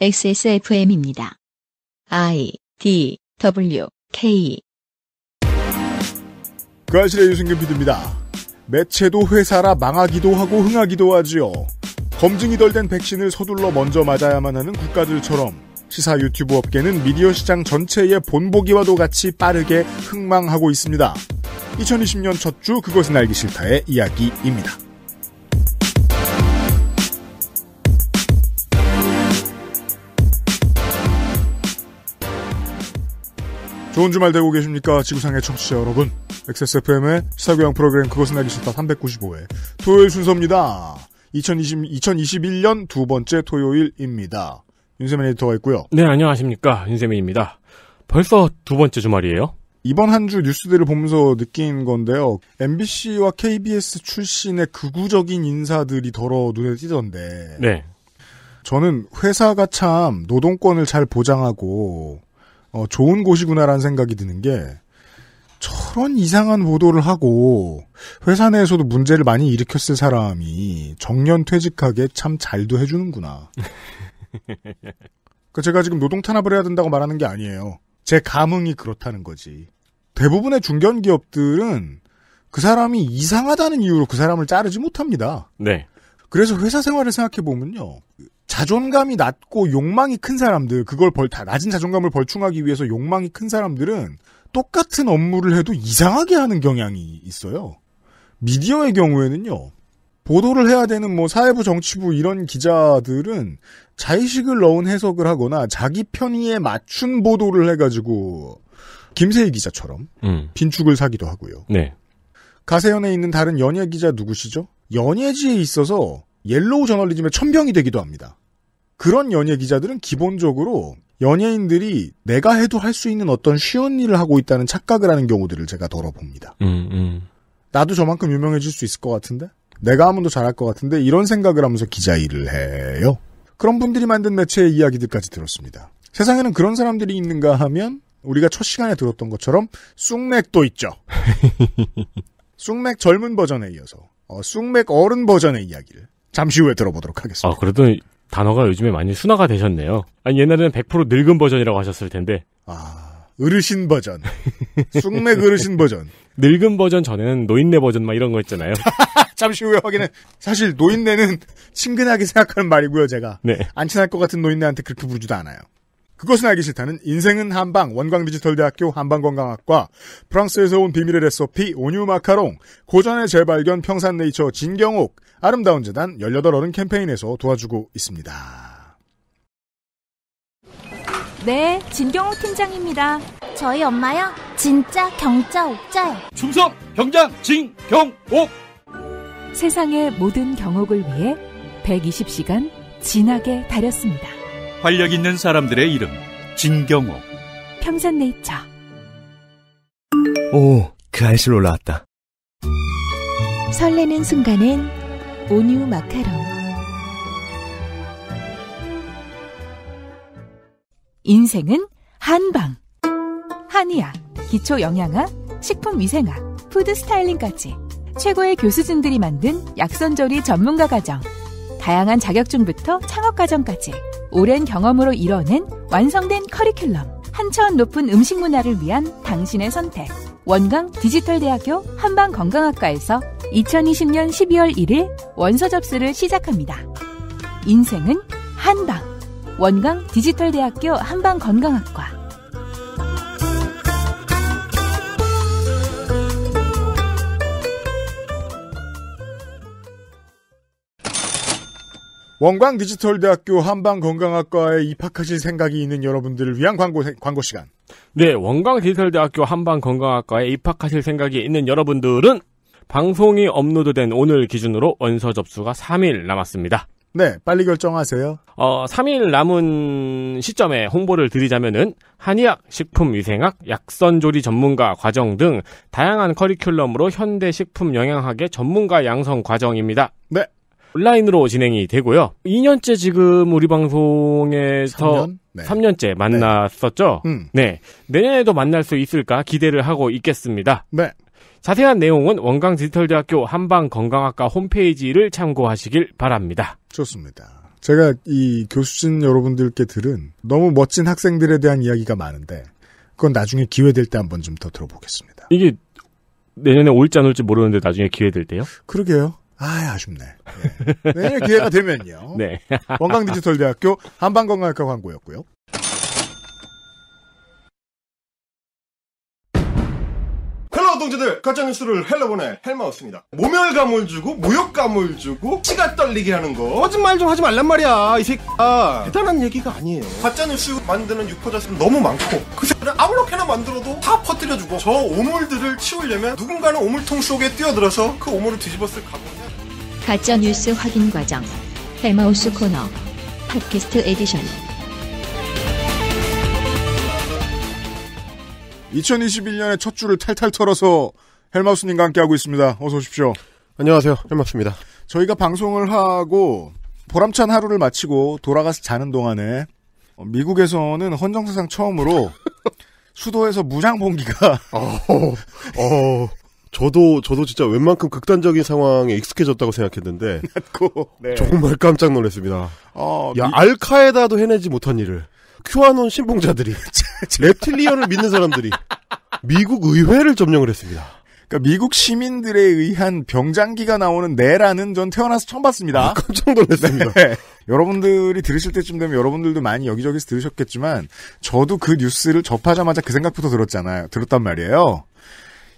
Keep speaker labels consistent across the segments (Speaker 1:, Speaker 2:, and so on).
Speaker 1: XSFM입니다. I D W K
Speaker 2: 그 아실의 유승균 PD입니다. 매체도 회사라 망하기도 하고 흥하기도 하지요. 검증이 덜 된 백신을 서둘러 먼저 맞아야만 하는 국가들처럼 시사 유튜브 업계는 미디어 시장 전체의 본보기와도 같이 빠르게 흥망하고 있습니다. 2020년 첫 주 그것은 알기 싫다의 이야기입니다. 좋은 주말 되고 계십니까? 지구상의 청취자 여러분. XSFM의 시사교양 프로그램 그것은 알기 싫다 395회 토요일 순서입니다. 2020, 2021년 두 번째 토요일입니다. 윤세민 에디터가 있고요.
Speaker 3: 네, 안녕하십니까. 윤세민입니다.
Speaker 2: 벌써 두 번째 주말이에요. 이번 한 주 뉴스들을 보면서 느낀 건데요. MBC와 KBS 출신의 극우적인 인사들이 더러 눈에 띄던데. 네. 저는 회사가 참 노동권을 잘 보장하고 어, 좋은 곳이구나라는 생각이 드는 게 저런 이상한 보도를 하고 회사 내에서도 문제를 많이 일으켰을 사람이 정년 퇴직하게 참 잘도 해주는구나. 그 제가 지금 노동 탄압을 해야 된다고 말하는 게 아니에요. 제 감흥이 그렇다는 거지. 대부분의 중견 기업들은 그 사람이 이상하다는 이유로 그 사람을 자르지 못합니다. 네. 그래서 회사 생활을 생각해 보면요. 자존감이 낮고 욕망이 큰 사람들, 그걸 벌, 낮은 자존감을 벌충하기 위해서 욕망이 큰 사람들은 똑같은 업무를 해도 이상하게 하는 경향이 있어요. 미디어의 경우에는요, 보도를 해야 되는 뭐 사회부 정치부 이런 기자들은 자의식을 넣은 해석을 하거나 자기 편의에 맞춘 보도를 해가지고 김세희 기자처럼 음. 빈축을 사기도 하고요. 네. 가세현에 있는 다른 연예 기자 누구시죠? 연예지에 있어서 옐로우 저널리즘의 천병이 되기도 합니다. 그런 연예 기자들은 기본적으로 연예인들이 내가 해도 할 수 있는 어떤 쉬운 일을 하고 있다는 착각을 하는 경우들을 제가 덜어봅니다. 음, 음. 나도 저만큼 유명해질 수 있을 것 같은데? 내가 하면 더 잘할 것 같은데? 이런 생각을 하면서 기자 일을 해요. 그런 분들이 만든 매체의 이야기들까지 들었습니다. 세상에는 그런 사람들이 있는가 하면 우리가 첫 시간에 들었던 것처럼 쑥맥도 있죠. 쑥맥 젊은 버전에 이어서 어, 쑥맥 어른 버전의 이야기를 잠시 후에 들어보도록 하겠습니다. 아,
Speaker 3: 그래도 단어가 요즘에 많이 순화가 되셨네요. 아니 옛날에는 100% 늙은 버전이라고 하셨을 텐데.
Speaker 2: 아, 어르신 버전. 숙맥 어르신
Speaker 3: 버전. 늙은 버전 전에는 노인네 버전 막 이런 거 있잖아요.
Speaker 2: 잠시 후에 확인해. 사실 노인네는 친근하게 생각하는 말이고요, 제가. 네. 안 친할 것 같은 노인네한테 그렇게 부르지도 않아요. 그것은 알기 싫다는 인생은 한방 원광디지털대학교 한방건강학과 프랑스에서 온 비밀의 레시피 오뉴 마카롱 고전의 재발견 평산네이처 진경옥 아름다운 재단 18어른 캠페인에서 도와주고 있습니다.
Speaker 1: 네, 진경옥 팀장입니다. 저희 엄마요. 진짜 경자 옥자요. 충성 경자 진경옥. 세상의 모든 경옥을 위해 120시간 진하게 다렸습니다.
Speaker 4: 활력 있는 사람들의 이름 진경옥
Speaker 1: 평산네이처
Speaker 4: 오, 그 알실 올라왔다.
Speaker 1: 설레는 순간엔 오뉴 마카롱 인생은 한방 한의학, 기초영양학, 식품위생학, 푸드스타일링까지 최고의 교수진들이 만든 약선조리 전문가 과정 다양한 자격증부터 창업 과정까지 오랜 경험으로 이뤄낸 완성된 커리큘럼. 한차원 높은 음식 문화를 위한 당신의 선택. 원광 디지털대학교 한방건강학과에서 2020년 12월 1일 원서 접수를 시작합니다. 인생은 한방. 원광 디지털대학교 한방건강학과.
Speaker 2: 원광 디지털 대학교 한방 건강학과에 입학하실 생각이 있는 여러분들을 위한 광고 광고 시간.
Speaker 3: 네, 원광 디지털 대학교 한방 건강학과에 입학하실 생각이 있는 여러분들은 방송이 업로드된 오늘 기준으로 원서 접수가 3일 남았습니다.
Speaker 2: 네, 빨리 결정하세요.
Speaker 3: 어, 3일 남은 시점에 홍보를 드리자면은 한의학, 식품위생학, 약선조리 전문가 과정 등 다양한 커리큘럼으로 현대 식품 영양학의 전문가 양성 과정입니다. 네, 온라인으로 진행이 되고요. 2년째 지금 우리 방송에서 3년? 네. 3년째 만났었죠. 네. 음. 네. 내년에도 만날 수 있을까 기대를 하고 있겠습니다. 네. 자세한 내용은 원광 디지털대학교 한방건강학과 홈페이지를 참고하시길 바랍니다. 좋습니다.
Speaker 2: 제가 이 교수진 여러분들께 들은 너무 멋진 학생들에 대한 이야기가 많은데 그건 나중에 기회 될 때한번좀 더 들어보겠습니다.
Speaker 3: 이게 내년에 올지 안 올지 모르는데 나중에 기회 될 때요?
Speaker 2: 그러게요. 아, 아쉽네. 네. 예. 내일 기회가 되면요. 네. 원광디지털대학교 한방건강학과 광고였고요.
Speaker 5: 헬로 동지들 가짜 뉴스를 헬로보네 헬마우스입니다. 모멸감을 주고 모욕감을 주고 치가 떨리게 하는 거 거짓말 좀 하지 말란 말이야 이 새끼야 아. 대단한 얘기가 아니에요. 가짜 뉴스 만드는 유포자수는 너무 많고 그 새끼는 아무렇게나 만들어도 다 퍼뜨려주고 저 오물들을 치우려면 누군가는 오물통 속에 뛰어들어서 그 오물을 뒤집었을 각오냐.
Speaker 1: 가짜 뉴스 확인 과정 헬마우스 코너 팟캐스트 에디션
Speaker 2: 2021년의 첫 줄을 탈탈 털어서 헬마우스님과 함께하고 있습니다. 어서 오십시오. 안녕하세요. 헬마우스입니다. 저희가 방송을 하고 보람찬 하루를 마치고 돌아가서 자는 동안에 미국에서는 헌정사상 처음으로 수도에서 무장 봉기가 어, 어, 저도 저도 진짜
Speaker 5: 웬만큼 극단적인 상황에 익숙해졌다고 생각했는데 네. 정말 깜짝 놀랐습니다. 어, 야 미... 그 알카에다도 해내지 못한 일을 큐아논 신봉자들이 레틸리언을
Speaker 2: 믿는 사람들이 미국 의회를 점령을 했습니다. 그러니까 미국 시민들에 의한 병장기가 나오는 내라는 전 태어나서 처음 봤습니다. 아, 깜짝 놀랐습니다. 네. 여러분들이 들으실 때쯤 되면 여러분들도 많이 여기저기서 들으셨겠지만 저도 그 뉴스를 접하자마자 그 생각부터 들었잖아요. 들었단 말이에요.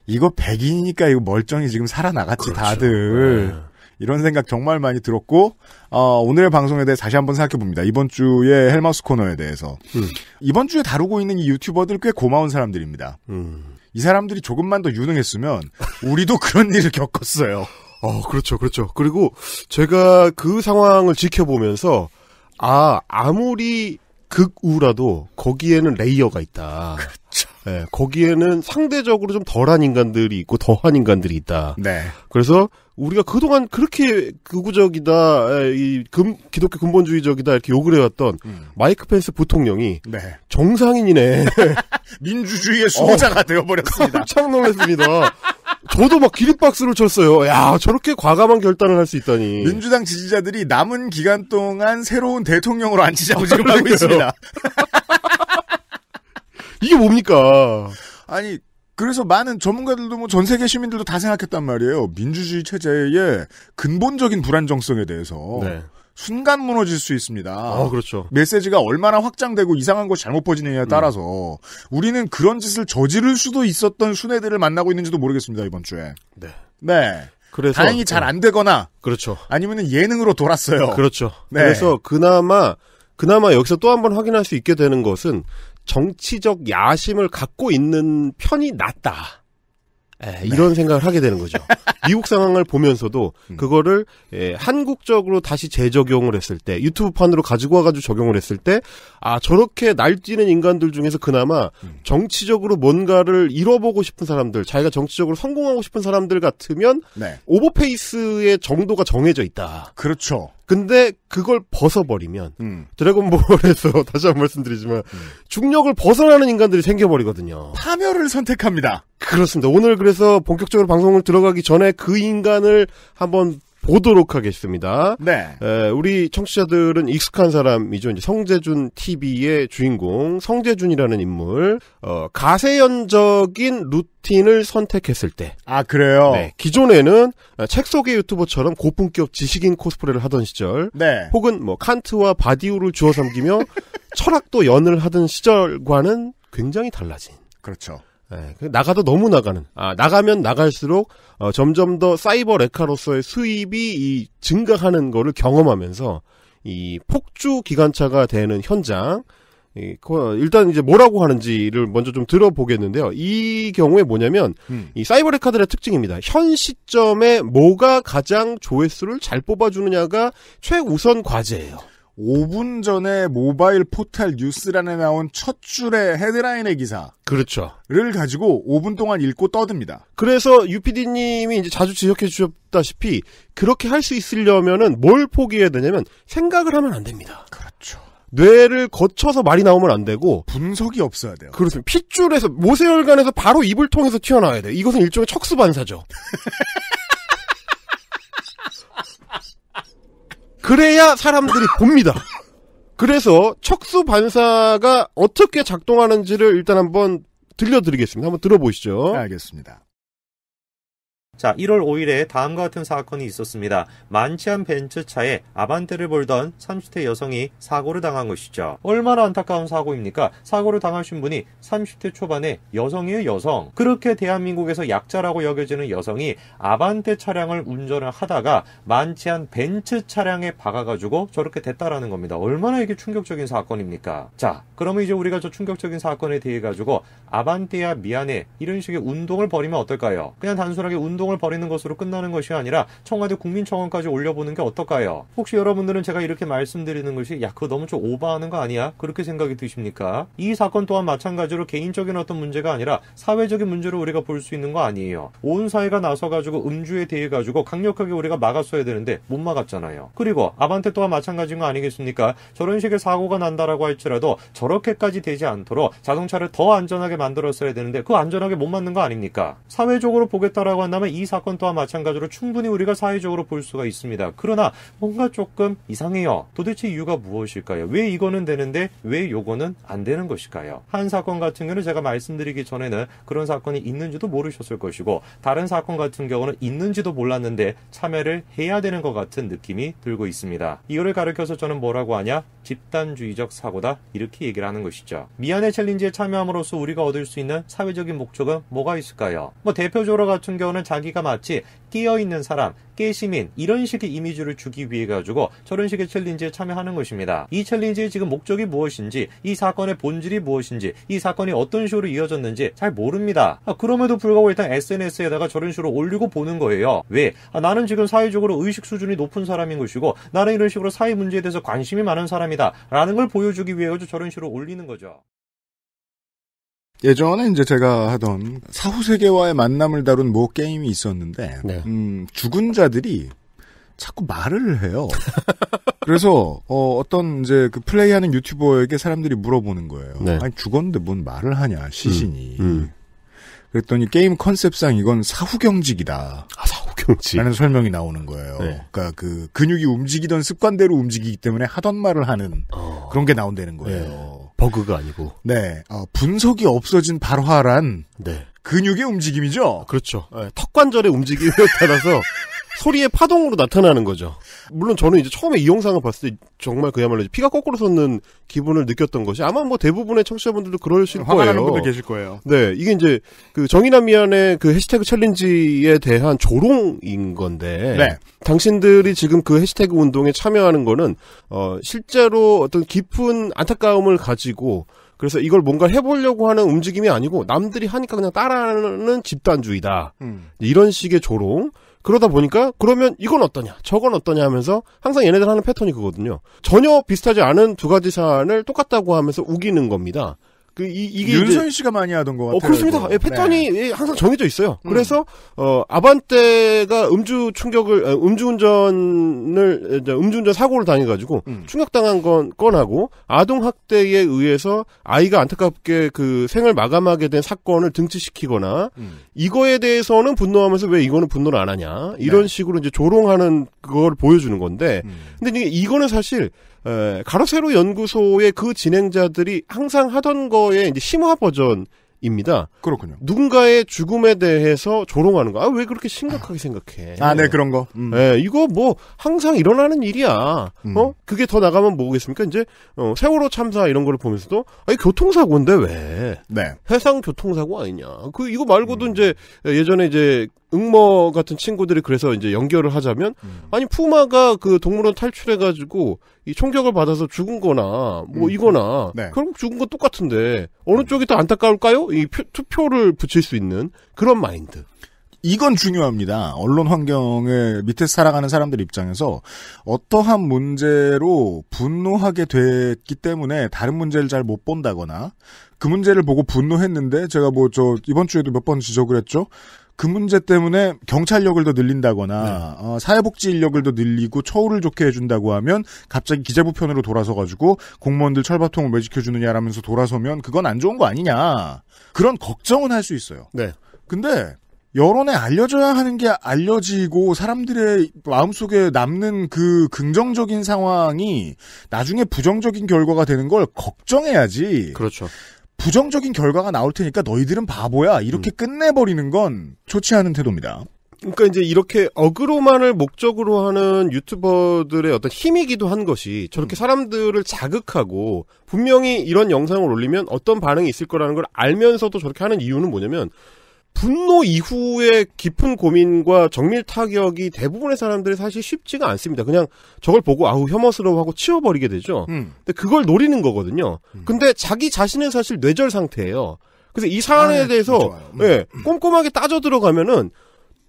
Speaker 2: 이거 백인이니까 이거 멀쩡히 지금 살아나갔지 그렇죠. 다들. 네. 이런 생각 정말 많이 들었고 어, 오늘의 방송에 대해 다시 한번 생각해 봅니다. 이번 주에 헬마우스 코너에 대해서 음. 이번 주에 다루고 있는 이 유튜버들 꽤 고마운 사람들입니다. 음. 이 사람들이 조금만 더 유능했으면 우리도 그런 일을 겪었어요. 어, 그렇죠, 그렇죠. 그리고 제가 그 상황을 지켜보면서
Speaker 5: 아 아무리 극우라도 거기에는 레이어가 있다. 그렇죠. 네, 거기에는 상대적으로 좀 덜한 인간들이 있고 더한 인간들이 있다. 네. 그래서 우리가 그동안 그렇게 극우적이다, 이 금, 기독교 근본주의적이다 이렇게 욕을 해왔던 음. 마이크 펜스 부통령이 네. 정상인이네.
Speaker 2: 민주주의의 수호자가 어, 되어버렸습니다. 깜짝 놀랐습니다.
Speaker 5: 저도 막 기립박수를 쳤어요. 야, 저렇게 과감한 결단을 할 수 있다니.
Speaker 2: 민주당 지지자들이 남은 기간 동안 새로운 대통령으로 앉히자고 지금 하고 있습니다. 이게 뭡니까? 아니 그래서 많은 전문가들도 뭐 전 세계 시민들도 다 생각했단 말이에요. 민주주의 체제의 근본적인 불안정성에 대해서 네. 순간 무너질 수 있습니다. 아, 그렇죠. 메시지가 얼마나 확장되고 이상한 것 잘못 퍼지느냐에 음. 따라서 음. 우리는 그런 짓을 저지를 수도 있었던 순애들을 만나고 있는지도 모르겠습니다, 이번 주에. 네. 네. 그래서 다행히 잘안 네. 되거나 그렇죠. 아니면 예능으로 돌았어요. 그렇죠. 네. 그래서
Speaker 5: 그나마 그나마 여기서 또 한 번 확인할 수 있게 되는 것은 정치적 야심을 갖고 있는 편이 낫다. 에, 예, 네. 이런 네. 생각을 하게 되는 거죠. 미국 상황을 보면서도 음. 그거를 예, 한국적으로 다시 재적용을 했을 때 유튜브판으로 가지고 와가지고 적용을 했을 때 아 저렇게 날뛰는 인간들 중에서 그나마 음. 정치적으로 뭔가를 잃어보고 싶은 사람들 자기가 정치적으로 성공하고 싶은 사람들 같으면 네. 오버페이스의 정도가 정해져 있다. 그렇죠. 근데 그걸 벗어버리면 음. 드래곤볼에서 다시 한 번 말씀드리지만 음. 중력을 벗어나는 인간들이 생겨버리거든요. 파멸을 선택합니다. 그렇습니다. 오늘 그래서 본격적으로 방송을 들어가기 전에 그 인간을 한번 보도록 하겠습니다. 네. 에, 우리 청취자들은 익숙한 사람이죠. 이제 성재준 TV의 주인공 성재준이라는 인물 어, 가세연적인 루틴을 선택했을 때. 아 그래요. 네, 기존에는 아, 책 속의 유튜버처럼 고품격 지식인 코스프레를 하던 시절. 네. 혹은 뭐 칸트와 바디우를 주워 삼기며 철학도 연을 하던 시절과는 굉장히 달라진.
Speaker 2: 그렇죠. 네,
Speaker 5: 나가도 너무 나가는. 아, 나가면 나갈수록 어, 점점 더 사이버 레카로서의 수입이 이 증가하는 거를 경험하면서 이 폭주 기관차가 되는 현장. 이, 그, 일단 이제 뭐라고 하는지를 먼저 좀 들어보겠는데요. 이 경우에 뭐냐면 음. 이 사이버 레카들의 특징입니다. 현
Speaker 2: 시점에 뭐가 가장 조회수를 잘 뽑아주느냐가 최우선 과제예요. 5분 전에 모바일 포탈 뉴스란에 나온 첫 줄의 헤드라인의 기사. 그렇죠. 를 가지고 5분 동안 읽고 떠듭니다. 그래서 유피디님이 이제 자주
Speaker 5: 지적해 주셨다시피 그렇게 할 수 있으려면은 뭘 포기해야 되냐면 생각을 하면 안 됩니다. 그렇죠. 뇌를 거쳐서 말이 나오면 안 되고 분석이 없어야 돼요. 그렇습니다. 핏줄에서 모세혈관에서 바로 입을 통해서 튀어나와야 돼. 요 이것은 일종의 척수반사죠. 그래야 사람들이 봅니다. 그래서 척수 반사가 어떻게 작동하는지를 일단 한번 들려드리겠습니다. 한번 들어보시죠. 알겠습니다. 자, 1월
Speaker 4: 5일에 다음과 같은 사건이 있었습니다. 만취한 벤츠차에 아반떼를 몰던 30대 여성이 사고를 당한 것이죠. 얼마나 안타까운 사고입니까? 사고를 당하신 분이 30대 초반의 여성이에요, 여성. 그렇게 대한민국에서 약자라고 여겨지는 여성이 아반떼 차량을 운전을 하다가 만취한 벤츠 차량에 박아가지고 저렇게 됐다라는 겁니다. 얼마나 이게 충격적인 사건입니까? 자, 그러면 이제 우리가 저 충격적인 사건에 대해 가지고 아반떼야 미안해 이런 식의 운동을 벌이면 어떨까요? 그냥 단순하게 운동 운동을 벌이는 것으로 끝나는 것이 아니라 청와대 국민청원까지 올려보는 게 어떨까요? 혹시 여러분들은 제가 이렇게 말씀드리는 것이 야 그거 너무 좀 오버하는 거 아니야? 그렇게 생각이 드십니까? 이 사건 또한 마찬가지로 개인적인 어떤 문제가 아니라 사회적인 문제로 우리가 볼 수 있는 거 아니에요. 온 사회가 나서가지고 음주에 대해 가지고 강력하게 우리가 막았어야 되는데 못 막았잖아요. 그리고 아반떼 또한 마찬가지인 거 아니겠습니까? 저런 식의 사고가 난다라고 할지라도 저렇게까지 되지 않도록 자동차를 더 안전하게 만들었어야 되는데 그 안전하게 못 맞는 거 아닙니까? 사회적으로 보겠다라고 한다면 이 사건 또한 마찬가지로 충분히 우리가 사회적으로 볼 수가 있습니다. 그러나 뭔가 조금 이상해요. 도대체 이유가 무엇일까요? 왜 이거는 되는데 왜 요거는 안 되는 것일까요? 한 사건 같은 경우는 제가 말씀드리기 전에는 그런 사건이 있는지도 모르셨을 것이고 다른 사건 같은 경우는 있는지도 몰랐는데 참여를 해야 되는 것 같은 느낌이 들고 있습니다. 이거를 가르켜서 저는 뭐라고 하냐? 집단주의적 사고다. 이렇게 얘기를 하는 것이죠. 미안해 챌린지에 참여함으로써 우리가 얻을 수 있는 사회적인 목적은 뭐가 있을까요? 뭐 대표적으로 같은 경우는 자기 자기가 마치 끼어 있는 사람, 깨시민 이런 식의 이미지를 주기 위해 가지고 저런 식의 챌린지에 참여하는 것입니다. 이 챌린지의 지금 목적이 무엇인지, 이 사건의 본질이 무엇인지, 이 사건이 어떤 식으로 이어졌는지 잘 모릅니다. 아, 그럼에도 불구하고 일단 SNS에다가 저런 식으로 올리고 보는 거예요. 왜? 아, 나는 지금 사회적으로 의식 수준이 높은 사람인 것이고 나는 이런 식으로 사회 문제에 대해서 관심이 많은 사람이다라는 걸 보여주기 위해 가지고 저런 식으로 올리는 거죠.
Speaker 2: 예전에 이제 제가 하던 사후세계와의 만남을 다룬 뭐 게임이 있었는데, 네. 음, 죽은 자들이 자꾸 말을 해요. 그래서 어, 어떤 이제 그 플레이하는 유튜버에게 사람들이 물어보는 거예요. 네. 아니 죽었는데 뭔 말을 하냐 시신이. 음, 음. 그랬더니 게임 컨셉상 이건 사후경직이다. 아, 사후경직. 라는 설명이 나오는 거예요. 네. 그러니까 그 근육이 움직이던 습관대로 움직이기 때문에 하던 말을 하는 어... 그런 게 나온다는 거예요. 네. 버그가 아니고. 네. 어, 분석이 없어진 발화란 네. 근육의 움직임이죠. 그렇죠. 예, 턱 관절의 움직임에
Speaker 5: 따라서 소리의 파동으로 나타나는 거죠. 물론 저는 이제 처음에 이 영상을 봤을 때 정말 그야말로 피가 거꾸로 솟는 기분을 느꼈던 것이 아마 뭐 대부분의 청취자분들도 그러실 화가 거예요. 화가 분들 계실 거예요. 네, 이게 이제 그 정의나 미안의 그 해시태그 챌린지에 대한 조롱인 건데 네. 당신들이 지금 그 해시태그 운동에 참여하는 거는 어 실제로 어떤 깊은 안타까움을 가지고 그래서 이걸 뭔가 해보려고 하는 움직임이 아니고 남들이 하니까 그냥 따라하는 집단주의다. 음. 이런 식의 조롱. 그러다 보니까 그러면 이건 어떠냐 저건 어떠냐 하면서 항상 얘네들 하는 패턴이 그거든요. 전혀 비슷하지 않은 두 가지 사안을 똑같다고 하면서 우기는 겁니다. 그 이, 이게 윤선 씨가 많이 하던 것 어, 같아요. 어, 그렇습니다. 예, 패턴이 네. 예, 항상 정해져 있어요. 음. 그래서 어 아반떼가 음주 충격을 어, 음주운전을 어, 음주운전 사고를 당해가지고 음. 충격당한 건 건하고 아동 학대에 의해서 아이가 안타깝게 그 생을 마감하게 된 사건을 등치시키거나 음. 이거에 대해서는 분노하면서 왜 이거는 분노를 안 하냐 이런 네. 식으로 이제 조롱하는 그걸 보여주는 건데 음. 근데 이거는 사실 에, 예, 가로세로 연구소의 그 진행자들이 항상 하던 거에 이제 심화 버전입니다. 그렇군요. 누군가의 죽음에 대해서 조롱하는 거. 아, 왜 그렇게 심각하게 생각해? 아, 네, 그런 거. 음. 에, 예, 이거 뭐, 항상 일어나는 일이야. 음. 어? 그게 더 나가면 뭐겠습니까? 이제, 어, 세월호 참사 이런 거를 보면서도, 아니, 교통사고인데 왜? 네. 해상 교통사고 아니냐. 그, 이거 말고도 음. 이제, 예전에 이제, 응모 같은 친구들이 그래서 이제 연결을 하자면, 음. 아니, 푸마가 그 동물원 탈출해가지고, 이 총격을 받아서 죽은 거나 뭐 음. 이거나 음. 네. 결국 죽은 건 똑같은데 어느 쪽이 더 안타까울까요?
Speaker 2: 이 표, 투표를 붙일 수 있는 그런 마인드. 이건 중요합니다. 언론 환경에 밑에 살아가는 사람들 입장에서 어떠한 문제로 분노하게 됐기 때문에 다른 문제를 잘 못 본다거나 그 문제를 보고 분노했는데 제가 뭐 저 이번 주에도 몇 번 지적을 했죠. 그 문제 때문에 경찰력을 더 늘린다거나 네. 어, 사회복지 인력을 더 늘리고 처우를 좋게 해준다고 하면 갑자기 기재부 편으로 돌아서 가지고 공무원들 철밥통을 왜 지켜주느냐라면서 돌아서면 그건 안 좋은 거 아니냐 그런 걱정은 할 수 있어요. 네. 근데 여론에 알려줘야 하는 게 알려지고 사람들의 마음속에 남는 그 긍정적인 상황이 나중에 부정적인 결과가 되는 걸 걱정해야지. 그렇죠. 부정적인 결과가 나올 테니까 너희들은 바보야 이렇게 음. 끝내버리는 건 좋지 않은 태도입니다.
Speaker 5: 그러니까 이제 이렇게 어그로만을 목적으로 하는 유튜버들의 어떤 힘이기도 한 것이 저렇게 음. 사람들을 자극하고 분명히 이런 영상을 올리면 어떤 반응이 있을 거라는 걸 알면서도 저렇게 하는 이유는 뭐냐면 분노 이후의 깊은 고민과 정밀 타격이 대부분의 사람들이 사실 쉽지가 않습니다. 그냥 저걸 보고 아우 혐오스러워하고 치워버리게 되죠. 음. 근데 그걸 노리는 거거든요. 음. 근데 자기 자신은 사실 뇌절 상태예요. 그래서 이 사안에 아, 네. 대해서 음. 예, 음. 꼼꼼하게 따져 들어가면은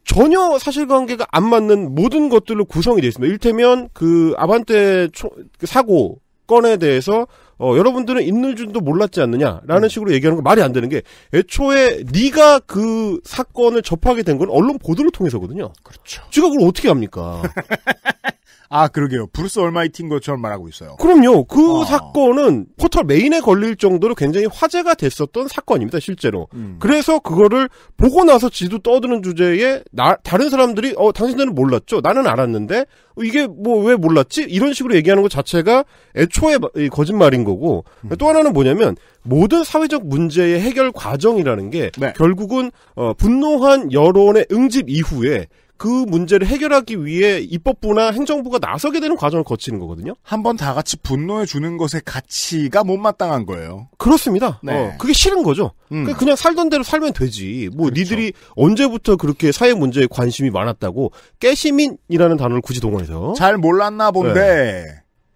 Speaker 5: 전혀 사실관계가 안 맞는 모든 것들로 구성이 되어 있습니다. 일테면 그 아반떼 초, 그 사고 건에 대해서 어, 여러분들은 있는 줄도 몰랐지 않느냐라는 음. 식으로 얘기하는 거 말이 안 되는 게 애초에 네가 그 사건을 접하게 된 건 언론 보도를 통해서거든요. 그렇죠. 지가 그걸 어떻게 합니까?
Speaker 2: 아 그러게요. 브루스 얼마이티인 것처럼 말하고 있어요.
Speaker 5: 그럼요. 그 아. 사건은 포털 메인에 걸릴 정도로 굉장히 화제가 됐었던 사건입니다. 실제로. 음. 그래서 그거를 보고 나서 지도 떠드는 주제에 나, 다른 사람들이 어 당신들은 몰랐죠. 나는 알았는데 어, 이게 뭐 왜 몰랐지? 이런 식으로 얘기하는 것 자체가 애초에 거짓말인 거고 음. 또 하나는 뭐냐면 모든 사회적 문제의 해결 과정이라는 게 네. 결국은 어, 분노한 여론의 응집 이후에 그 문제를 해결하기 위해 입법부나 행정부가 나서게 되는 과정을 거치는 거거든요. 한번 다 같이 분노해 주는 것의 가치가 못마땅한 거예요. 그렇습니다. 네. 어, 그게 싫은 거죠. 음. 그 그냥, 살던 대로 살면 되지. 뭐 그렇죠. 니들이 언제부터 그렇게 사회 문제에 관심이 많았다고
Speaker 2: 깨시민이라는 단어를 굳이 동원해서 잘 몰랐나 본데 네.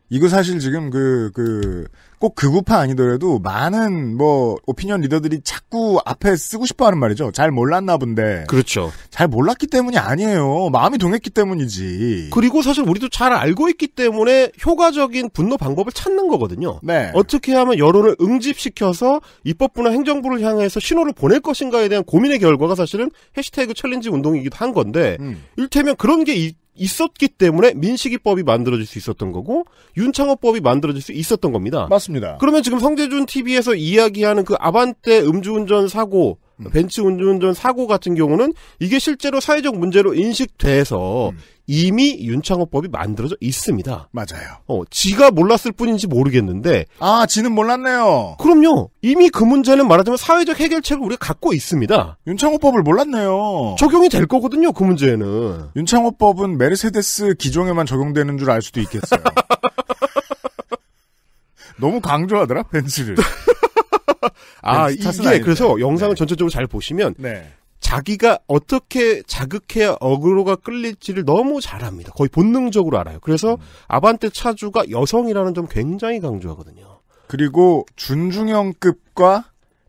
Speaker 2: 이거 사실 지금 그그 그꼭 극우파 그 아니더라도 많은 뭐 오피니언 리더들이 자꾸 앞에 쓰고 싶어 하는 말이죠. 잘 몰랐나 본데. 그렇죠. 잘 몰랐기 때문이 아니에요. 마음이 동했기 때문이지. 그리고 사실 우리도 잘 알고 있기 때문에 효과적인 분노
Speaker 5: 방법을 찾는 거거든요. 네. 어떻게 하면 여론을 응집시켜서 입법부나 행정부를 향해서 신호를 보낼 것인가에 대한 고민의 결과가 사실은 해시태그 챌린지 운동이기도 한 건데 음. 일테면 그런 게 있었기 때문에 민식이법이 만들어질 수 있었던 거고 윤창호법이 만들어질 수 있었던 겁니다. 맞습니다. 그러면 지금 성재준 TV에서 이야기하는 그 아반떼 음주운전 사고 음. 벤츠 운전전 사고 같은 경우는 이게 실제로 사회적 문제로 인식돼서 음. 이미 윤창호법이 만들어져 있습니다. 맞아요. 어, 지가 몰랐을 뿐인지 모르겠는데. 아, 지는 몰랐네요. 그럼요. 이미 그 문제는 말하자면 사회적
Speaker 2: 해결책을 우리가 갖고 있습니다. 윤창호법을 몰랐네요. 적용이 될 거거든요, 그 문제는. 윤창호법은 메르세데스 기종에만 적용되는 줄 알 수도 있겠어요. 너무 강조하더라, 벤츠를. 아, 이게 그래서
Speaker 5: 영상을 네. 전체적으로 잘 보시면 네. 자기가 어떻게 자극해야 어그로가 끌릴지를 너무 잘합니다. 거의 본능적으로 알아요. 그래서 음. 아반떼 차주가 여성이라는 점 굉장히 강조하거든요. 그리고 준중형급과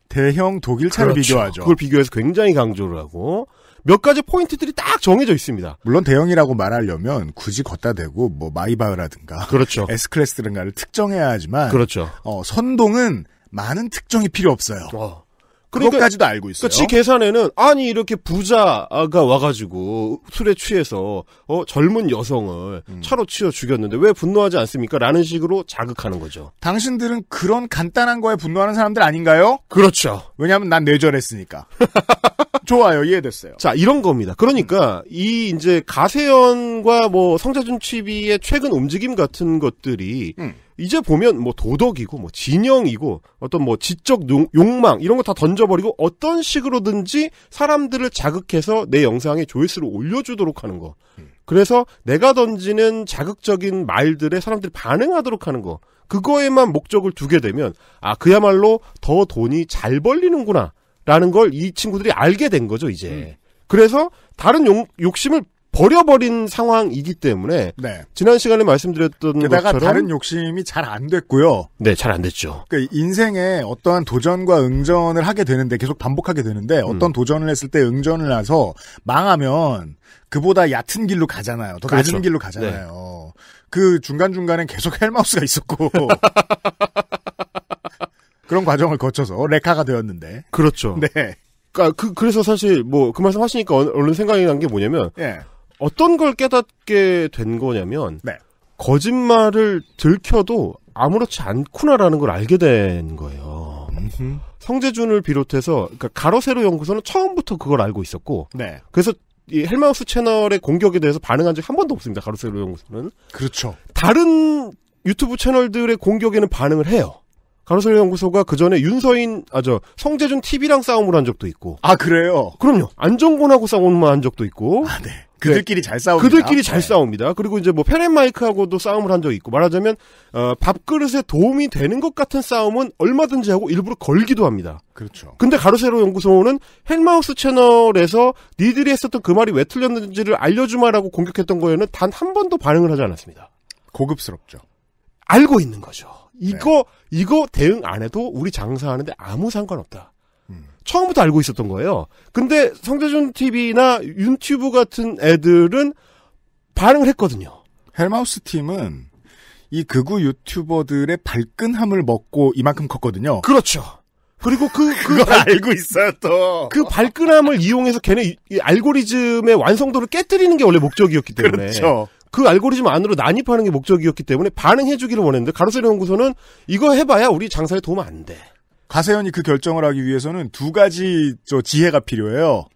Speaker 5: 대형 독일차를 그렇죠. 비교하죠. 그걸
Speaker 2: 비교해서 굉장히 강조를 하고 몇 가지 포인트들이 딱 정해져 있습니다. 물론 대형이라고 말하려면 굳이 걷다 대고 뭐 마이바흐라든가 그렇죠. S클래스든가를 특정해야 하지만 그렇죠. 어, 선동은 많은 특정이 필요 없어요. 어. 그러니까, 그것까지도 알고 그러니까 있어요. 그러니까 지
Speaker 5: 계산에는 아니 이렇게 부자가 와가지고 술에 취해서 어, 젊은 여성을 음. 차로 치어 죽였는데 왜 분노하지 않습니까? 라는 식으로
Speaker 2: 자극하는 거죠. 당신들은 그런 간단한 거에 분노하는 사람들 아닌가요? 그렇죠. 왜냐하면 난 뇌절했으니까. 좋아요, 이해됐어요. 자 이런 겁니다. 그러니까 음. 이 이제
Speaker 5: 가세현과 뭐 성자준 t 비의 최근 움직임 같은 것들이 음. 이제 보면 뭐 도덕이고 뭐 진영이고 어떤 뭐 지적 욕망 이런 거 다 던져버리고 어떤 식으로든지 사람들을 자극해서 내 영상에 조회수를 올려주도록 하는 거. 음. 그래서 내가 던지는 자극적인 말들에 사람들이 반응하도록 하는 거. 그거에만 목적을 두게 되면 아 그야말로 더 돈이 잘 벌리는구나 라는 걸 이 친구들이 알게 된 거죠 이제. 음. 그래서 다른 욕, 욕심을
Speaker 2: 버려버린 상황이기 때문에 네. 지난 시간에 말씀드렸던 게다가 것처럼 다른 욕심이 잘 안 됐고요. 네, 잘 안 됐죠. 그러니까 인생에 어떠한 도전과 응전을 하게 되는데 계속 반복하게 되는데 음. 어떤 도전을 했을 때 응전을 나서 망하면 그보다 얕은 길로 가잖아요. 더 그렇죠. 은 길로 가잖아요. 네. 그 중간 중간에 계속 헬마우스가 있었고 그런 과정을 거쳐서 레카가 되었는데 그렇죠. 네. 그러니까
Speaker 5: 그 그래서 사실 뭐 그 말씀 하시니까 얼른 생각이 난 게 뭐냐면 예. 어떤 걸 깨닫게 된 거냐면 네. 거짓말을 들켜도 아무렇지 않구나라는 걸 알게 된
Speaker 2: 거예요.
Speaker 5: 음흠. 성재준을 비롯해서 그러니까 가로세로 연구소는 처음부터 그걸 알고 있었고 네. 그래서 이 헬마우스 채널의 공격에 대해서 반응한 적 한 번도 없습니다. 가로세로 연구소는 그렇죠. 다른 유튜브 채널들의 공격에는 반응을 해요. 가로세로 연구소가 그 전에 윤서인 아저 성재준 TV랑 싸움을 한 적도 있고 아 그래요? 그럼요. 안정곤하고 싸움을 한 적도 있고 아 네. 네. 그들끼리 잘 싸웁니다. 그들끼리 잘 네. 싸웁니다. 그리고 이제 뭐 페렌 마이크하고도 싸움을 한 적이 있고 말하자면 어, 밥그릇에 도움이 되는 것 같은 싸움은 얼마든지 하고 일부러 걸기도 합니다. 그렇죠. 근데 가로세로 연구소는 헬마우스 채널에서 니들이 했었던 그 말이 왜 틀렸는지를 알려주마라고 공격했던 거에는 단 한 번도 반응을 하지 않았습니다. 고급스럽죠. 알고 있는 거죠. 이거 네. 이거 대응 안 해도 우리 장사하는데 아무 상관없다. 처음부터 알고 있었던 거예요. 근데 성재준 TV나 유튜브 같은 애들은
Speaker 2: 반응을 했거든요. 헬마우스 팀은 이 극우 유튜버들의 발끈함을 먹고 이만큼 컸거든요. 그렇죠. 그리고 그, 그 그걸 발, 알고 있어요 또. 그 발끈함을 이용해서 걔네 이, 알고리즘의 완성도를 깨뜨리는 게 원래
Speaker 5: 목적이었기 때문에. 그렇죠. 그 알고리즘 안으로 난입하는 게 목적이었기 때문에 반응해주기를 원했는데 가로세리
Speaker 2: 연구소는 이거 해봐야 우리 장사에 도움 안 돼. 가세현이 그 결정을 하기 위해서는 두 가지 저 지혜가 필요해요.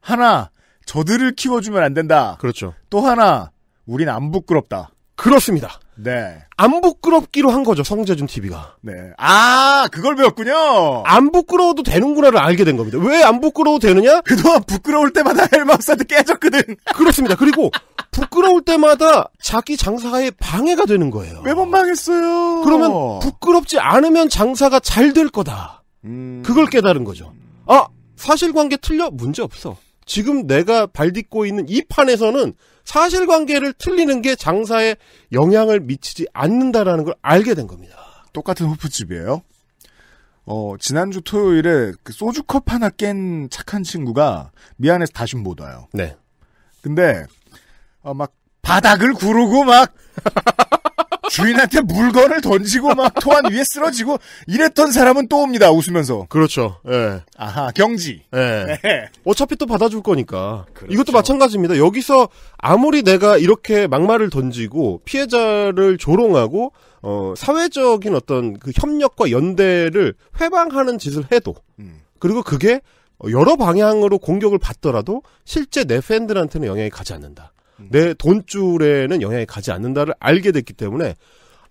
Speaker 2: 하나, 저들을 키워주면 안 된다. 그렇죠. 또 하나, 우린 안 부끄럽다. 그렇습니다. 네. 안 부끄럽기로
Speaker 5: 한 거죠, 성재준 TV가. 네. 아, 그걸 배웠군요! 안 부끄러워도 되는구나를 알게 된 겁니다. 왜 안 부끄러워도 되느냐? 그동안 부끄러울 때마다 헬마우스한테 깨졌거든. 그렇습니다. 그리고 부끄러울 때마다 자기 장사에 방해가 되는 거예요. 매번 망했어요. 그러면 부끄럽지 않으면 장사가 잘 될 거다. 음... 그걸 깨달은 거죠. 아 사실관계 틀려 문제 없어. 지금 내가 발딛고 있는 이 판에서는 사실관계를 틀리는 게 장사에 영향을 미치지 않는다라는 걸 알게
Speaker 2: 된 겁니다. 똑같은 호프집이에요. 어, 지난주 토요일에 그 소주컵 하나 깬 착한 친구가 미안해서 다시 못 와요. 네. 근데 어, 막 바닥을 구르고 막 주인한테 물건을 던지고 막 토한 위에 쓰러지고 이랬던 사람은 또 옵니다 웃으면서. 그렇죠.
Speaker 5: 예. 아하 경지. 예. 네. 어차피 또 받아줄 거니까. 그렇죠. 이것도 마찬가지입니다. 여기서 아무리 내가 이렇게 막말을 던지고 피해자를 조롱하고 어 사회적인 어떤 그 협력과 연대를 회방하는 짓을 해도 음. 그리고 그게 여러 방향으로 공격을 받더라도 실제 내 팬들한테는 영향이 가지 않는다. 내 돈줄에는 영향이 가지 않는다를 알게 됐기 때문에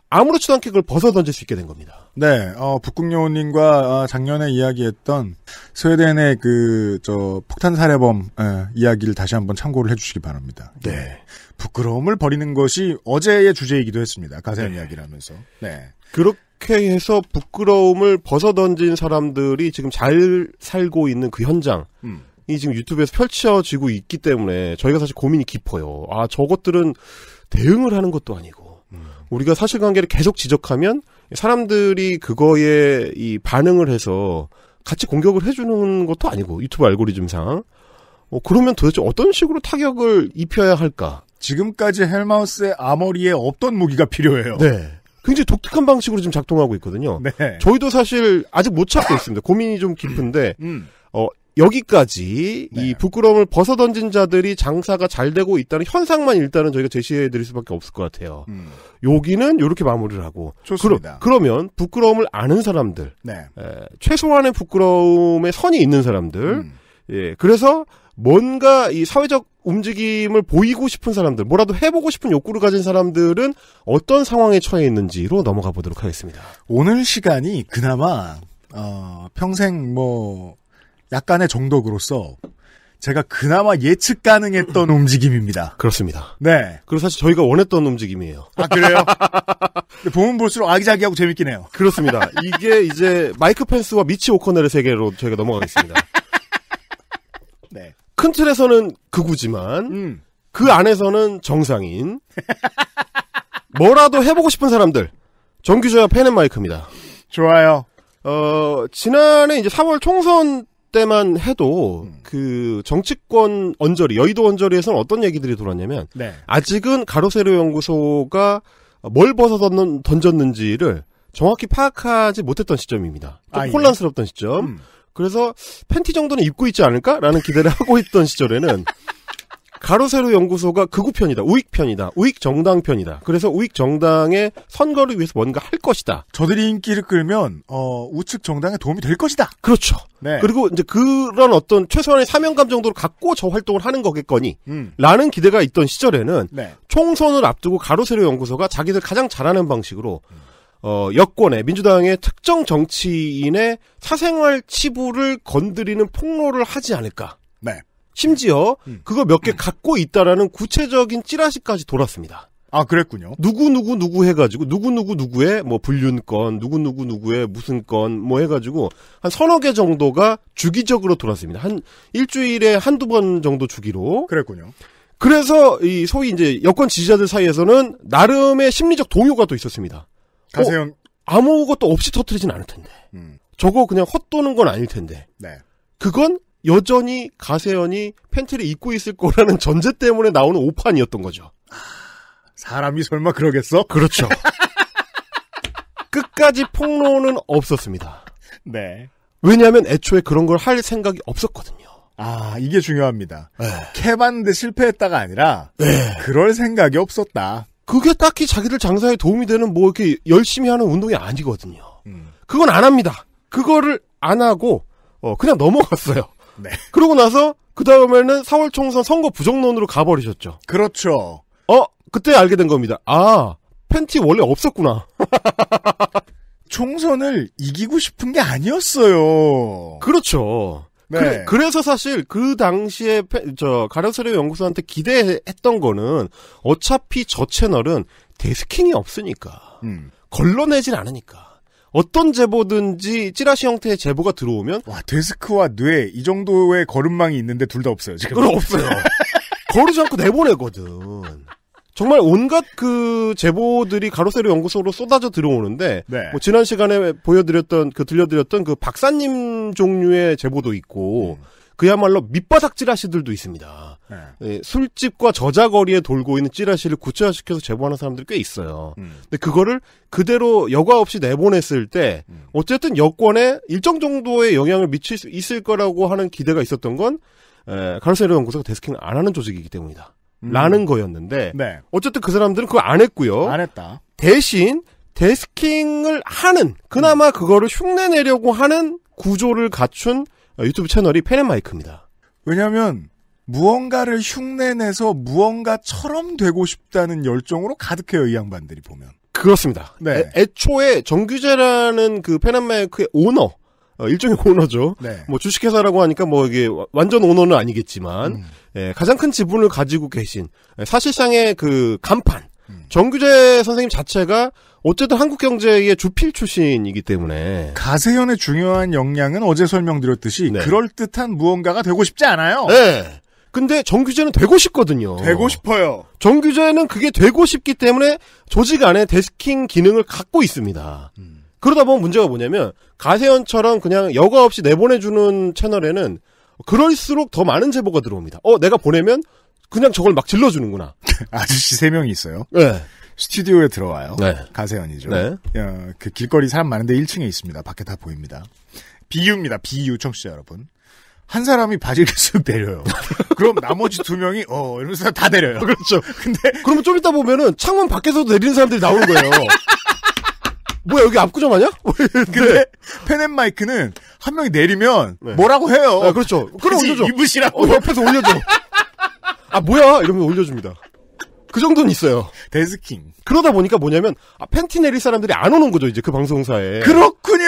Speaker 5: 아무렇지도 않게 그걸
Speaker 2: 벗어 던질 수 있게 된 겁니다. 네, 어, 북극여우님과 어, 작년에 이야기했던 스웨덴의 그, 저, 폭탄 살해범 에, 예, 이야기를 다시 한번 참고를 해주시기 바랍니다. 예. 네. 부끄러움을 버리는 것이 어제의 주제이기도 했습니다. 가세한 네. 이야기를 하면서. 네. 그렇게 해서 부끄러움을 벗어 던진 사람들이 지금 잘
Speaker 5: 살고 있는 그 현장. 음. 이 지금 유튜브에서 펼쳐지고 있기 때문에 저희가 사실 고민이 깊어요. 아, 저것들은 대응을 하는 것도 아니고 음. 우리가 사실관계를 계속 지적하면 사람들이 그거에 이 반응을 해서 같이 공격을 해주는 것도 아니고 유튜브 알고리즘상 어, 그러면 도대체 어떤 식으로 타격을 입혀야 할까? 지금까지 헬마우스의 아머리에 없던 무기가 필요해요. 네. 굉장히 독특한 방식으로 지금 작동하고 있거든요. 네. 저희도 사실 아직 못 찾고 있습니다. 고민이 좀 깊은데 음. 여기까지 네. 이 부끄러움을 벗어던진 자들이 장사가 잘 되고 있다는 현상만 일단은 저희가 제시해 드릴 수밖에 없을 것 같아요. 음. 여기는 이렇게 마무리를 하고 좋습니다. 그러, 면 부끄러움을 아는 사람들 네. 에, 최소한의 부끄러움의 선이 있는 사람들 음. 예, 그래서 뭔가 이 사회적 움직임을 보이고 싶은 사람들, 뭐라도 해보고 싶은 욕구를 가진 사람들은 어떤 상황에 처해 있는지로 넘어가
Speaker 2: 보도록 하겠습니다. 오늘 시간이 그나마 어, 평생 뭐 약간의 정독으로서 제가 그나마 예측 가능했던 움직임입니다. 그렇습니다. 네. 그리고 사실 저희가 원했던 움직임이에요. 아, 그래요? 보면 볼수록
Speaker 5: 아기자기하고 재밌긴 해요. 그렇습니다. 이게 이제 마이크 펜스와 미치 오커넬의 세계로 저희가 넘어가겠습니다. 네. 큰 틀에서는 극우지만, 음. 그 안에서는 정상인, 뭐라도 해보고 싶은 사람들, 정규조야 팬앤마이크입니다. 좋아요. 어, 지난해 이제 3월 총선 때만 해도 음. 그 정치권 언저리 여의도 언저리에서는 어떤 얘기들이 돌았냐면 네. 아직은 가로세로 연구소가 뭘 벗어던 졌는지를 정확히 파악하지 못했던 시점입니다. 좀 아, 예. 혼란스럽던 예. 시점. 음. 그래서 팬티 정도는 입고 있지 않을까라는 기대를 하고 있던 시절에는 가로세로 연구소가 극우편이다. 우익편이다. 우익정당편이다. 그래서 우익정당의 선거를 위해서 뭔가 할 것이다.
Speaker 2: 저들이 인기를 끌면 어, 우측 정당에 도움이 될 것이다. 그렇죠. 네. 그리고 이제
Speaker 5: 그런 어떤 최소한의 사명감 정도를 갖고 저 활동을 하는 거겠거니 음. 라는 기대가 있던 시절에는 네. 총선을 앞두고 가로세로 연구소가 자기들 가장 잘하는 방식으로 어, 여권의 민주당의 특정 정치인의 사생활 치부를 건드리는 폭로를 하지 않을까. 네. 심지어 음. 그거 몇개 음. 갖고 있다라는 구체적인 찌라시까지 돌았습니다. 아, 그랬군요. 누구누구누구 해가지고, 누구누구누구의 뭐 불륜권, 누구누구누구의 무슨 건, 뭐 해가지고, 한 서너 개 정도가 주기적으로 돌았습니다. 한 일주일에 한두 번 정도 주기로. 그랬군요. 그래서 이 소위 이제 여권 지지자들 사이에서는 나름의 심리적 동요가 또 있었습니다. 가세요. 어, 아무것도 없이 터트리진 않을 텐데. 음. 저거 그냥 헛도는 건 아닐 텐데. 네. 그건 여전히 가세현이 팬티를 입고 있을 거라는 전제 때문에 나오는 오판이었던 거죠. 사람이 설마 그러겠어? 그렇죠. 끝까지 폭로는 없었습니다. 네. 왜냐하면 애초에 그런 걸 할
Speaker 2: 생각이 없었거든요. 아 이게 중요합니다. 네. 캐봤는데 실패했다가 아니라 네. 그럴 생각이 없었다.
Speaker 5: 그게 딱히 자기들 장사에 도움이 되는 뭐 이렇게 열심히 하는 운동이 아니거든요. 음. 그건 안 합니다. 그거를 안 하고 어, 그냥 넘어갔어요. 네. 그러고 나서 그 다음에는 4월 총선 선거 부정론으로 가버리셨죠. 그렇죠. 어 그때 알게 된 겁니다. 아 팬티 원래 없었구나. 총선을 이기고 싶은 게 아니었어요. 그렇죠. 네. 그, 래서 사실 그 당시에 저가려서레 연구소한테 기대했던 거는 어차피 저 채널은 데스킹이 없으니까 음. 걸러내진
Speaker 2: 않으니까 어떤 제보든지 찌라시 형태의 제보가 들어오면 와 데스크와 뇌 이 정도의 걸음망이 있는데 둘 다 없어요 지금. 그럼 없어요. 거르지 않고 내보내거든. 정말 온갖 그 제보들이 가로세로 연구소로 쏟아져 들어오는데 네.
Speaker 5: 뭐 지난 시간에 보여드렸던 그 들려드렸던 그 박사님 종류의 제보도 있고 음. 그야말로 밑바닥 찌라시들도 있습니다. 네. 예, 술집과 저자거리에 돌고 있는 찌라시를 구체화시켜서 제보하는 사람들이 꽤 있어요. 음. 근데 그거를 그대로 여과 없이 내보냈을 때 음. 어쨌든 여권에 일정 정도의 영향을 미칠 수 있을 거라고 하는 기대가 있었던 건 에, 예, 카르세르 연구소가 데스킹을 안 하는 조직이기 때문이다. 음. 라는 거였는데 네. 어쨌든 그 사람들은 그거 안 했고요. 안 했다. 대신 데스킹을 하는 그나마 그거를 흉내 내려고 하는 구조를 갖춘 어, 유튜브
Speaker 2: 채널이 페렌마이크입니다. 왜냐하면 무언가를 흉내내서 무언가처럼 되고 싶다는 열정으로 가득해요 이 양반들이 보면. 그렇습니다. 네. 애, 초에
Speaker 5: 정규재라는 그 페렌마이크의 오너 어, 일종의 오너죠. 네. 뭐 주식회사라고 하니까 뭐 이게 완전 오너는 아니겠지만 음. 예, 가장 큰 지분을 가지고 계신 예, 사실상의 그 간판 정규재 선생님 자체가 어쨌든 한국 경제의
Speaker 2: 주필 출신이기 때문에 가세현의 중요한 역량은 어제 설명드렸듯이 네. 그럴 듯한 무언가가 되고 싶지 않아요. 네. 근데 정규제는 되고 싶거든요. 되고 싶어요.
Speaker 5: 정규제는 그게 되고 싶기 때문에 조직 안에 데스킹 기능을 갖고 있습니다. 음. 그러다 보면 문제가 뭐냐면 가세현처럼 그냥 여과 없이 내보내주는 채널에는 그럴수록 더 많은 제보가 들어옵니다. 어, 내가 보내면 그냥 저걸 막 질러주는구나.
Speaker 2: 아저씨 세 명이 있어요. 네. 스튜디오에 들어와요. 네. 가세현이죠. 네. 야, 그 길거리 사람 많은데 1층에 있습니다. 밖에 다 보입니다. 비유입니다. 비유 청취자 여러분. 한 사람이 바지를 계속 내려요. 그럼 나머지 두 명이 어 이러면서 다 내려요. 그렇죠. 근데 그러면 좀 이따 보면은 창문 밖에서도 내리는 사람들이 나오는 거예요. 뭐야 여기 압구정 아니야? 뭐 근데 펜앤마이크는 한 명이 내리면 네. 뭐라고 해요. 아, 그렇죠. 그럼 올려줘. 입으시라고 어, 옆에서 올려줘. 아 뭐야 이러면 올려줍니다.
Speaker 5: 그 정도는 있어요. 데스킹. 그러다 보니까 뭐냐면 아, 팬티 내릴 사람들이 안 오는 거죠 이제 그 방송사에.
Speaker 2: 그렇군요.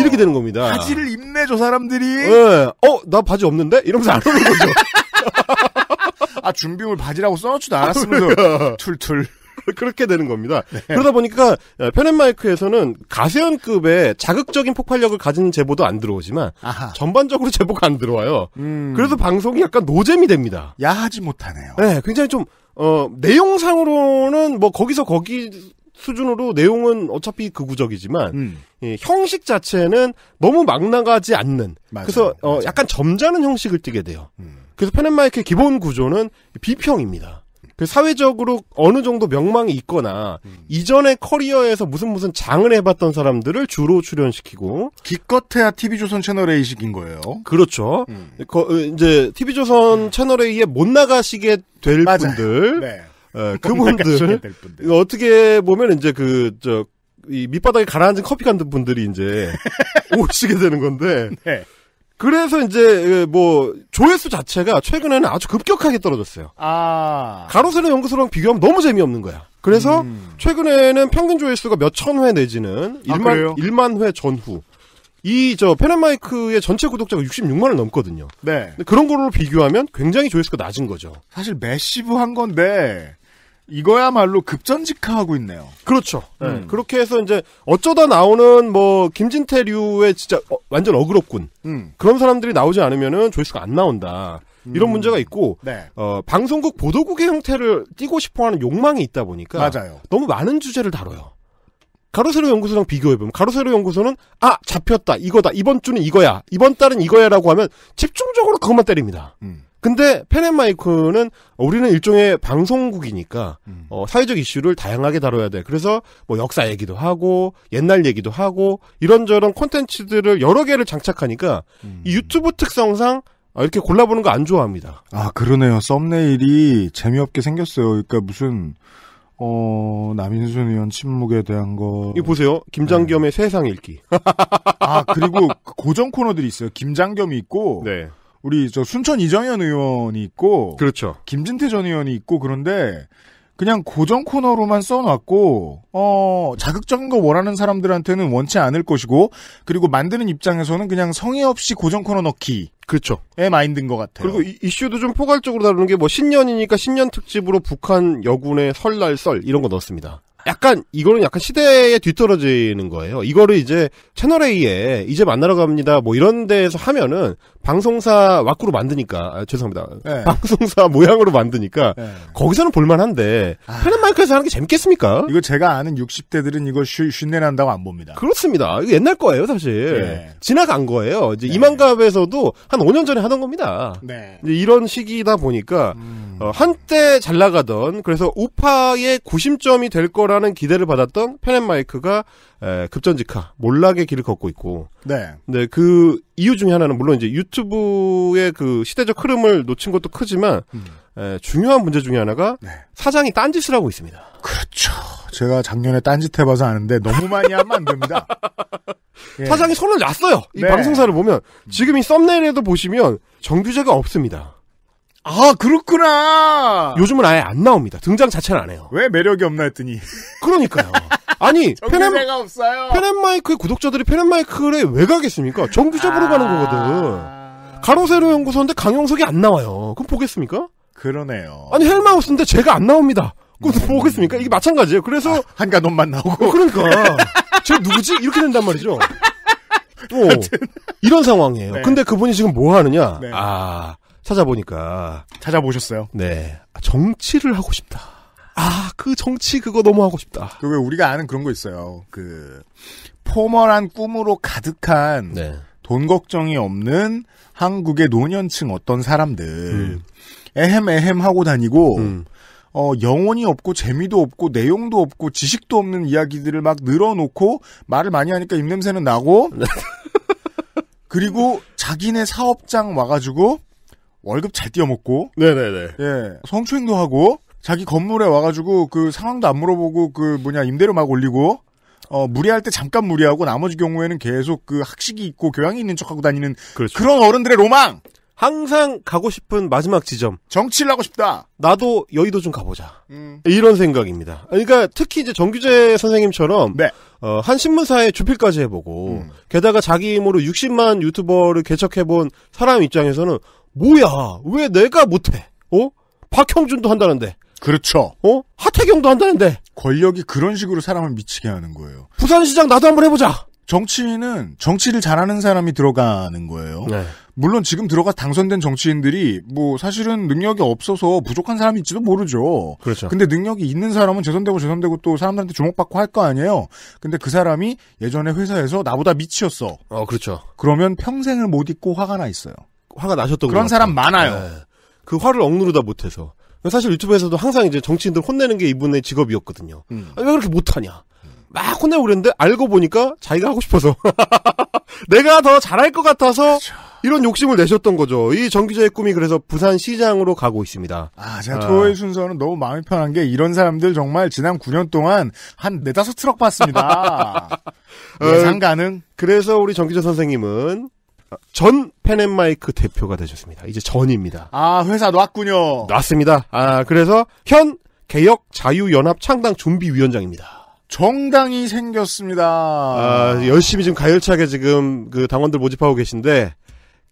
Speaker 2: 이렇게
Speaker 5: 되는 겁니다. 바지를
Speaker 2: 입네 저 사람들이. 네. 예.
Speaker 5: 어나 바지 없는데 이러면서 안 오는 거죠. 아 준비물 바지라고 써놓지도 않았으면서 아, 그러니까. 툴툴. 그렇게 되는 겁니다. 네. 그러다 보니까 펜앤마이크에서는 어, 가세현급의 자극적인 폭발력을 가진 제보도 안 들어오지만 아하. 전반적으로 제보가 안 들어와요. 음. 그래서 방송이 약간 노잼이 됩니다. 야하지 못하네요. 네, 굉장히 좀 어, 내용상으로는 뭐 거기서 거기 수준으로 내용은 어차피 극우적이지만 그 음. 예, 형식 자체는 너무 막 나가지 않는 맞아요. 그래서 어, 약간 점잖은 형식을 띠게 돼요. 음. 그래서 펜앤마이크의 기본 구조는 비평입니다. 그 사회적으로 어느 정도 명망이 있거나 음. 이전에 커리어에서 무슨 무슨 장을 해봤던 사람들을 주로 출연시키고 기껏해야 TV조선 채널 A식인 거예요. 그렇죠. 음. 거, 어, 이제 TV조선 음. 채널 A에 못 나가시게 될 맞아요. 분들, 네. 에, 어, 그분들, 될 분들 어떻게 보면 이제 그 저 이 밑바닥에 가라앉은 커피 간든 분들이 이제 오시게 되는 건데. 네. 그래서 이제 예, 뭐 조회수 자체가 최근에는 아주 급격하게 떨어졌어요. 아. 가로세로 연구소랑 비교하면 너무 재미없는 거야. 그래서 음. 최근에는 평균 조회수가 몇 천 회 내지는 아, 1만, 1만 회 전후. 이 저 페넷마이크의 전체 구독자가 66만을 넘거든요. 네. 그런 걸로 비교하면 굉장히 조회수가 낮은 거죠. 사실 매시브 한 건데 이거야말로 급전직하하고 있네요. 그렇죠. 네. 음. 네. 그렇게 해서 이제 어쩌다 나오는 뭐 김진태류의 진짜 어, 완전 어그럽군. 음. 그런 사람들이 나오지 않으면은 조회수가 안 나온다. 이런 음. 문제가 있고 네. 어, 방송국 보도국의 형태를 띄고 싶어하는 욕망이 있다 보니까 맞아요. 너무 많은 주제를 다뤄요. 가로세로 연구소랑 비교해보면 가로세로 연구소는 아 잡혔다 이거다 이번 주는 이거야 이번 달은 이거야라고 하면 집중적으로 그것만 때립니다. 음. 근데 펜앤마이크는 우리는 일종의 방송국이니까 음. 어, 사회적 이슈를 다양하게 다뤄야 돼. 그래서 뭐 역사 얘기도 하고 옛날 얘기도 하고 이런저런 콘텐츠들을 여러 개를 장착하니까 음. 이 유튜브 특성상 이렇게 골라보는 거 안 좋아합니다.
Speaker 2: 아 그러네요. 썸네일이 재미없게 생겼어요. 그러니까 무슨 어, 남인순 의원 침묵에 대한 거. 이 보세요. 김장겸의 네. 세상 읽기. 아, 그리고 그 고정 코너들이 있어요. 김장겸이 있고. 네. 우리 저 순천 이정현 의원이 있고 그렇죠. 김진태 전 의원이 있고 그런데 그냥 고정 코너로만 써놨고 어 자극적인 거 원하는 사람들한테는 원치 않을 것이고 그리고 만드는 입장에서는 그냥 성의 없이 고정 코너 넣기 그렇죠. 에 마인드인 것 같아요. 그리고 이, 이슈도 좀 포괄적으로 다루는 게뭐 신년이니까
Speaker 5: 신년 특집으로 북한 여군의 설날 썰 이런 거 넣었습니다. 약간 이거는 약간 시대에 뒤떨어지는 거예요. 이거를 이제 채널 A에 이제 만나러 갑니다. 뭐 이런 데에서 하면은 방송사 와꾸로 만드니까 아, 죄송합니다. 네. 방송사 모양으로 만드니까 네. 거기서는 볼만한데 아. 한앤 마이크에서 하는 게 재밌겠습니까? 이거 제가 아는 60대들은 이거 쉬, 쉰내 난다고 안 봅니다. 그렇습니다. 이거 옛날 거예요 사실. 네. 지나간 거예요. 이제 네. 이만갑에서도 한 5년 전에 하던 겁니다. 네. 이런 시기다 보니까 음. 어, 한때 잘 나가던 그래서 우파의 구심점이 될 거라. 거라는 기대를 받았던 펜앤마이크가 급전직하 몰락의 길을 걷고 있고. 네. 근데 그 이유 중에 하나는 물론 이제 유튜브의 그 시대적 흐름을 놓친 것도 크지만 음. 중요한 문제
Speaker 2: 중에 하나가 네. 사장이 딴짓을 하고 있습니다. 그렇죠. 제가 작년에 딴짓 해봐서 아는데 너무 많이 하면 안 됩니다. 예. 사장이 손을 놨어요. 이 네. 방송사를 보면 음. 지금
Speaker 5: 이 썸네일에도 보시면 정규제가 없습니다. 아 그렇구나. 요즘은 아예 안 나옵니다. 등장 자체는 안 해요. 왜 매력이 없나 했더니. 그러니까요. 아니 펜앤
Speaker 2: 없어요. 펜앤
Speaker 5: 마이크의 구독자들이 페앤마이크를왜 가겠습니까? 정규적으로 아... 가는 거거든. 가로세로 연구소인데 강용석이 안 나와요. 그럼 보겠습니까?
Speaker 2: 그러네요.
Speaker 5: 아니 헬마우스인데 제가 안 나옵니다. 그럼 음... 보겠습니까? 이게 마찬가지예요. 그래서 아, 한가놈만 나오고 어, 그러니까 쟤 누구지? 이렇게 된단 말이죠. 또 어, 이런 상황이에요. 네. 근데 그분이 지금 뭐 하느냐? 네. 아 찾아보니까 찾아보셨어요? 네 아,
Speaker 2: 정치를 하고 싶다. 아그 정치 그거 너무 하고 싶다. 그리 우리가 아는 그런 거 있어요. 그 포멀한 꿈으로 가득한 네. 돈 걱정이 없는 한국의 노년층 어떤 사람들 음. 에헴 에헴 하고 다니고 음. 어, 영혼이 없고 재미도 없고 내용도 없고 지식도 없는 이야기들을 막 늘어놓고 말을 많이 하니까 입냄새는 나고 그리고 자기네 사업장 와가지고 월급 잘 띄어먹고 네네네. 예. 성추행도 하고 자기 건물에 와가지고 그 상황도 안 물어보고 그 뭐냐 임대료 막 올리고 어 무리할 때 잠깐 무리하고 나머지 경우에는 계속 그 학식이 있고 교양이 있는 척하고 다니는 그렇죠. 그런 어른들의 로망. 항상 가고 싶은 마지막 지점. 정치를 하고 싶다. 나도
Speaker 5: 여의도 좀 가보자. 음. 이런 생각입니다. 그러니까 특히 이제 정규재 선생님처럼 네. 어, 한 신문사에 주필까지 해보고 음. 게다가 자기 힘으로 60만 유튜버를 개척해본 사람 입장에서는 뭐야 왜 내가 못해? 어? 박형준도
Speaker 2: 한다는데. 그렇죠. 어? 하태경도 한다는데. 권력이 그런 식으로 사람을 미치게 하는 거예요. 부산시장 나도 한번 해보자. 정치인은 정치를 잘하는 사람이 들어가는 거예요. 네. 물론 지금 들어가 당선된 정치인들이 뭐 사실은 능력이 없어서 부족한 사람이 지도 모르죠. 그렇죠. 근데 능력이 있는 사람은 재선되고 재선되고 또 사람들한테 주목받고 할 거 아니에요. 근데 그 사람이 예전에 회사에서 나보다 미치였어. 어, 그렇죠. 그러면 평생을 못 잊고 화가 나 있어요. 화가 나셨던 그런 사람 많아요. 네. 그 화를 억누르다 못해서. 사실
Speaker 5: 유튜브에서도 항상 이제 정치인들 혼내는 게 이분의 직업이었거든요. 음. 아왜 그렇게 못하냐? 막 혼내고 그랬는데 알고 보니까 자기가 하고 싶어서 내가 더 잘할 것 같아서 이런 욕심을
Speaker 2: 내셨던 거죠. 이 정기자의
Speaker 5: 꿈이 그래서 부산시장으로 가고 있습니다. 아, 제가 아. 토요일
Speaker 2: 순서는 너무 마음이 편한 게 이런 사람들 정말 지난 9년 동안 한 네다섯 트럭 봤습니다. 어, 예상 가능? 그래서 우리 정기자 선생님은 전
Speaker 5: 펜앤마이크 대표가 되셨습니다. 이제 전입니다.
Speaker 2: 아, 회사 놨군요.
Speaker 5: 놨습니다. 아, 그래서 현 개혁자유연합 창당 준비위원장입니다. 정당이
Speaker 2: 생겼습니다. 아,
Speaker 5: 열심히 지금 가열차게 지금 그 당원들 모집하고 계신데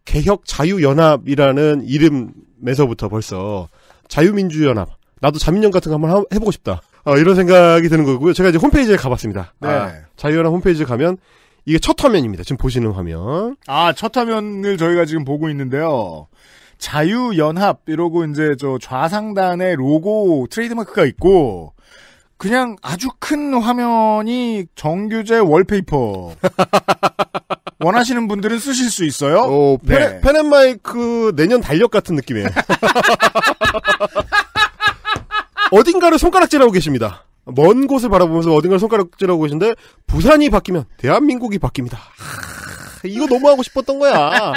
Speaker 5: 개혁 자유연합이라는 이름에서부터 벌써 자유민주연합 나도 자민연 같은 거 한번 해보고 싶다. 어, 이런 생각이 드는 거고요. 제가 이제 홈페이지에 가봤습니다. 아, 네. 아,
Speaker 2: 자유연합 홈페이지 에 가면 이게 첫 화면입니다. 지금 보시는 화면. 아, 첫 화면을 저희가 지금 보고 있는데요. 자유연합 이러고 이제 저 좌상단의 로고 트레이드마크가 있고 그냥 아주 큰 화면이 정규제 월페이퍼. 원하시는 분들은 쓰실 수 있어요. 어, 네. 펜앤마이크 내년 달력 같은 느낌이에요.
Speaker 5: 어딘가를 손가락질하고 계십니다. 먼 곳을 바라보면서 어딘가를 손가락질하고 계신데 부산이 바뀌면 대한민국이 바뀝니다. 하, 이거 너무 하고 싶었던 거야.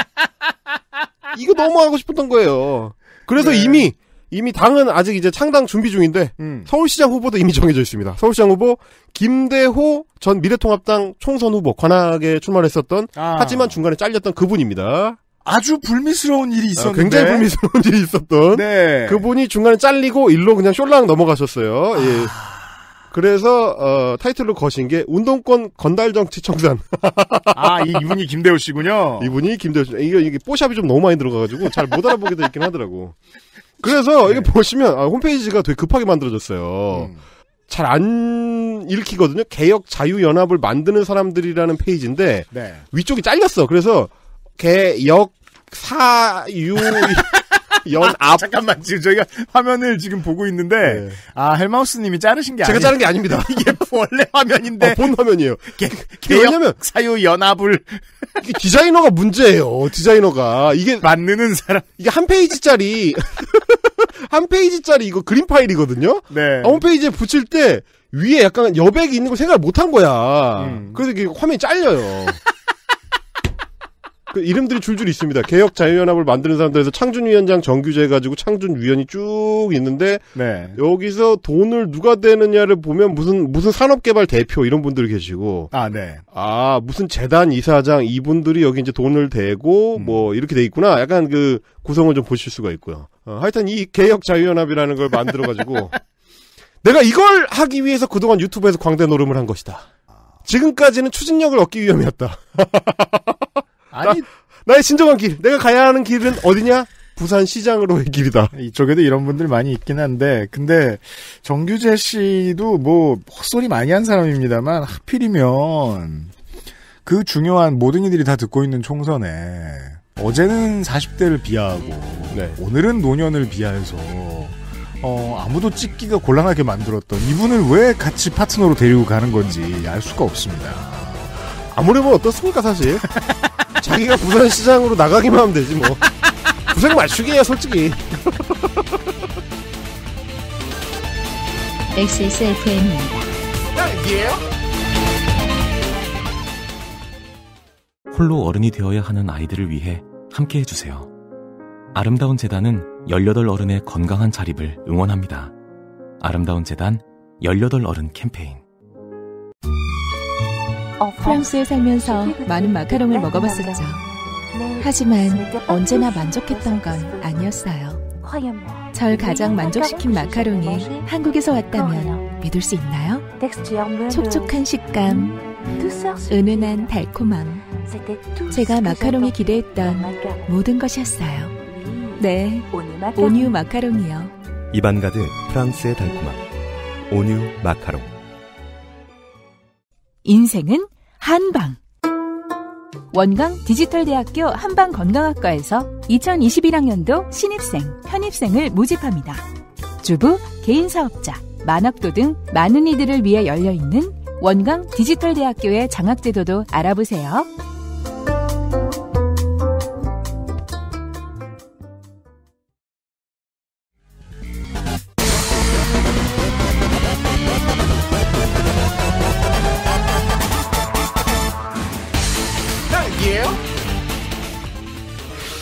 Speaker 5: 이거 너무 하고 싶었던 거예요. 그래서 네. 이미 이미 당은 아직 이제 창당 준비 중인데 음. 서울시장 후보도 이미 정해져 있습니다. 서울시장 후보 김대호 전 미래통합당 총선 후보 관악에 출마했었던 아. 하지만 중간에 잘렸던 그분입니다.
Speaker 2: 아주 불미스러운 일이 아, 있었는데 아, 굉장히 불미스러운
Speaker 5: 일이 있었던 네. 그분이 중간에 잘리고 일로 그냥 쇼랑 넘어가셨어요. 예. 아. 예. 그래서 어, 타이틀로 거신 게 운동권 건달 정치 청산. 아 이, 분이 김대호 씨군요. 이분이 김대호 씨. 이거 이게 뽀샵이 좀 너무 많이 들어가가지고 잘 못 알아보게 되긴 하더라고. 그래서 네. 이게 보시면 아, 홈페이지가 되게 급하게 만들어졌어요. 음. 잘안 읽히거든요. 개혁 자유연합을 만드는 사람들이라는 페이지인데 네. 위쪽이 잘렸어. 그래서 개역
Speaker 2: 사유 연 아, 앞. 아, 잠깐만 지금 저희가 화면을 지금 보고 있는데 네. 아 헬마우스님이 자르신 게 제가 아니... 자른 게 아닙니다. 이게 원래 화면인데 아, 본 화면이에요. 왜냐면 사유 연합을 디자이너가 문제예요.
Speaker 5: 디자이너가 이게 만드는 사람 이게 한 페이지짜리 한 페이지짜리 이거 그림 파일이거든요. 네. 아, 홈페이지에 붙일 때 위에 약간 여백이 있는 걸 생각을 못한 거야. 음. 그래서 이게 화면이 잘려요. 그 이름들이 줄줄 있습니다. 개혁 자유연합을 만드는 사람들에서 창준 위원장 정규제 해가지고 창준 위원이 쭉 있는데 네. 여기서 돈을 누가 되느냐를 보면 무슨 무슨 산업개발 대표 이런 분들 이 계시고 아 네. 아 무슨 재단 이사장 이분들이 여기 이제 돈을 대고 음. 뭐 이렇게 돼 있구나. 약간 그 구성을 좀 보실 수가 있고요. 어, 하여튼 이 개혁 자유연합이라는 걸 만들어가지고 내가 이걸 하기 위해서 그동안 유튜브에서 광대 노름을 한 것이다. 지금까지는 추진력을 얻기 위함이었다. 아니 나, 의 진정한 길
Speaker 2: 내가 가야 하는 길은 어디냐? 부산 시장으로의 길이다. 이쪽에도 이런 분들 많이 있긴 한데 근데 정규재 씨도 뭐 헛소리 많이 한 사람입니다만 하필이면 그 중요한 모든 이들이 다 듣고 있는 총선에 어제는 40대를 비하하고 네. 오늘은 노년을 비하해서 어, 아무도 찍기가 곤란하게 만들었던 이분을 왜 같이 파트너로 데리고 가는 건지 알 수가 없습니다. 아무래도 어떻습니까 사실? 자기가 부산시장으로 나가기만
Speaker 5: 하면 되지 뭐 고생 맞추기 해요 솔직히
Speaker 1: XSFM입니다
Speaker 3: 홀로 어른이 되어야 하는 아이들을 위해 함께 해주세요 아름다운 재단은 18 어른의 건강한 자립을 응원합니다
Speaker 4: 아름다운 재단 18 어른 캠페인
Speaker 1: 어, 프랑스에 살면서 많은 마카롱을 먹어봤었죠. 하지만 언제나 만족했던 건 아니었어요. 절 가장 만족시킨 마카롱이 한국에서 왔다면 믿을 수 있나요? 촉촉한 식감, 은은한 달콤함. 제가 마카롱이 기대했던 모든 것이었어요. 네, 오뉴 마카롱이요.
Speaker 4: 이반 가득 프랑스의 달콤함. 오뉴 마카롱.
Speaker 1: 인생은 한방. 원광 디지털대학교 한방건강학과에서 2021학년도 신입생, 편입생을 모집합니다. 주부, 개인사업자, 만학도 등 많은 이들을 위해 열려있는 원광 디지털대학교의 장학제도도 알아보세요.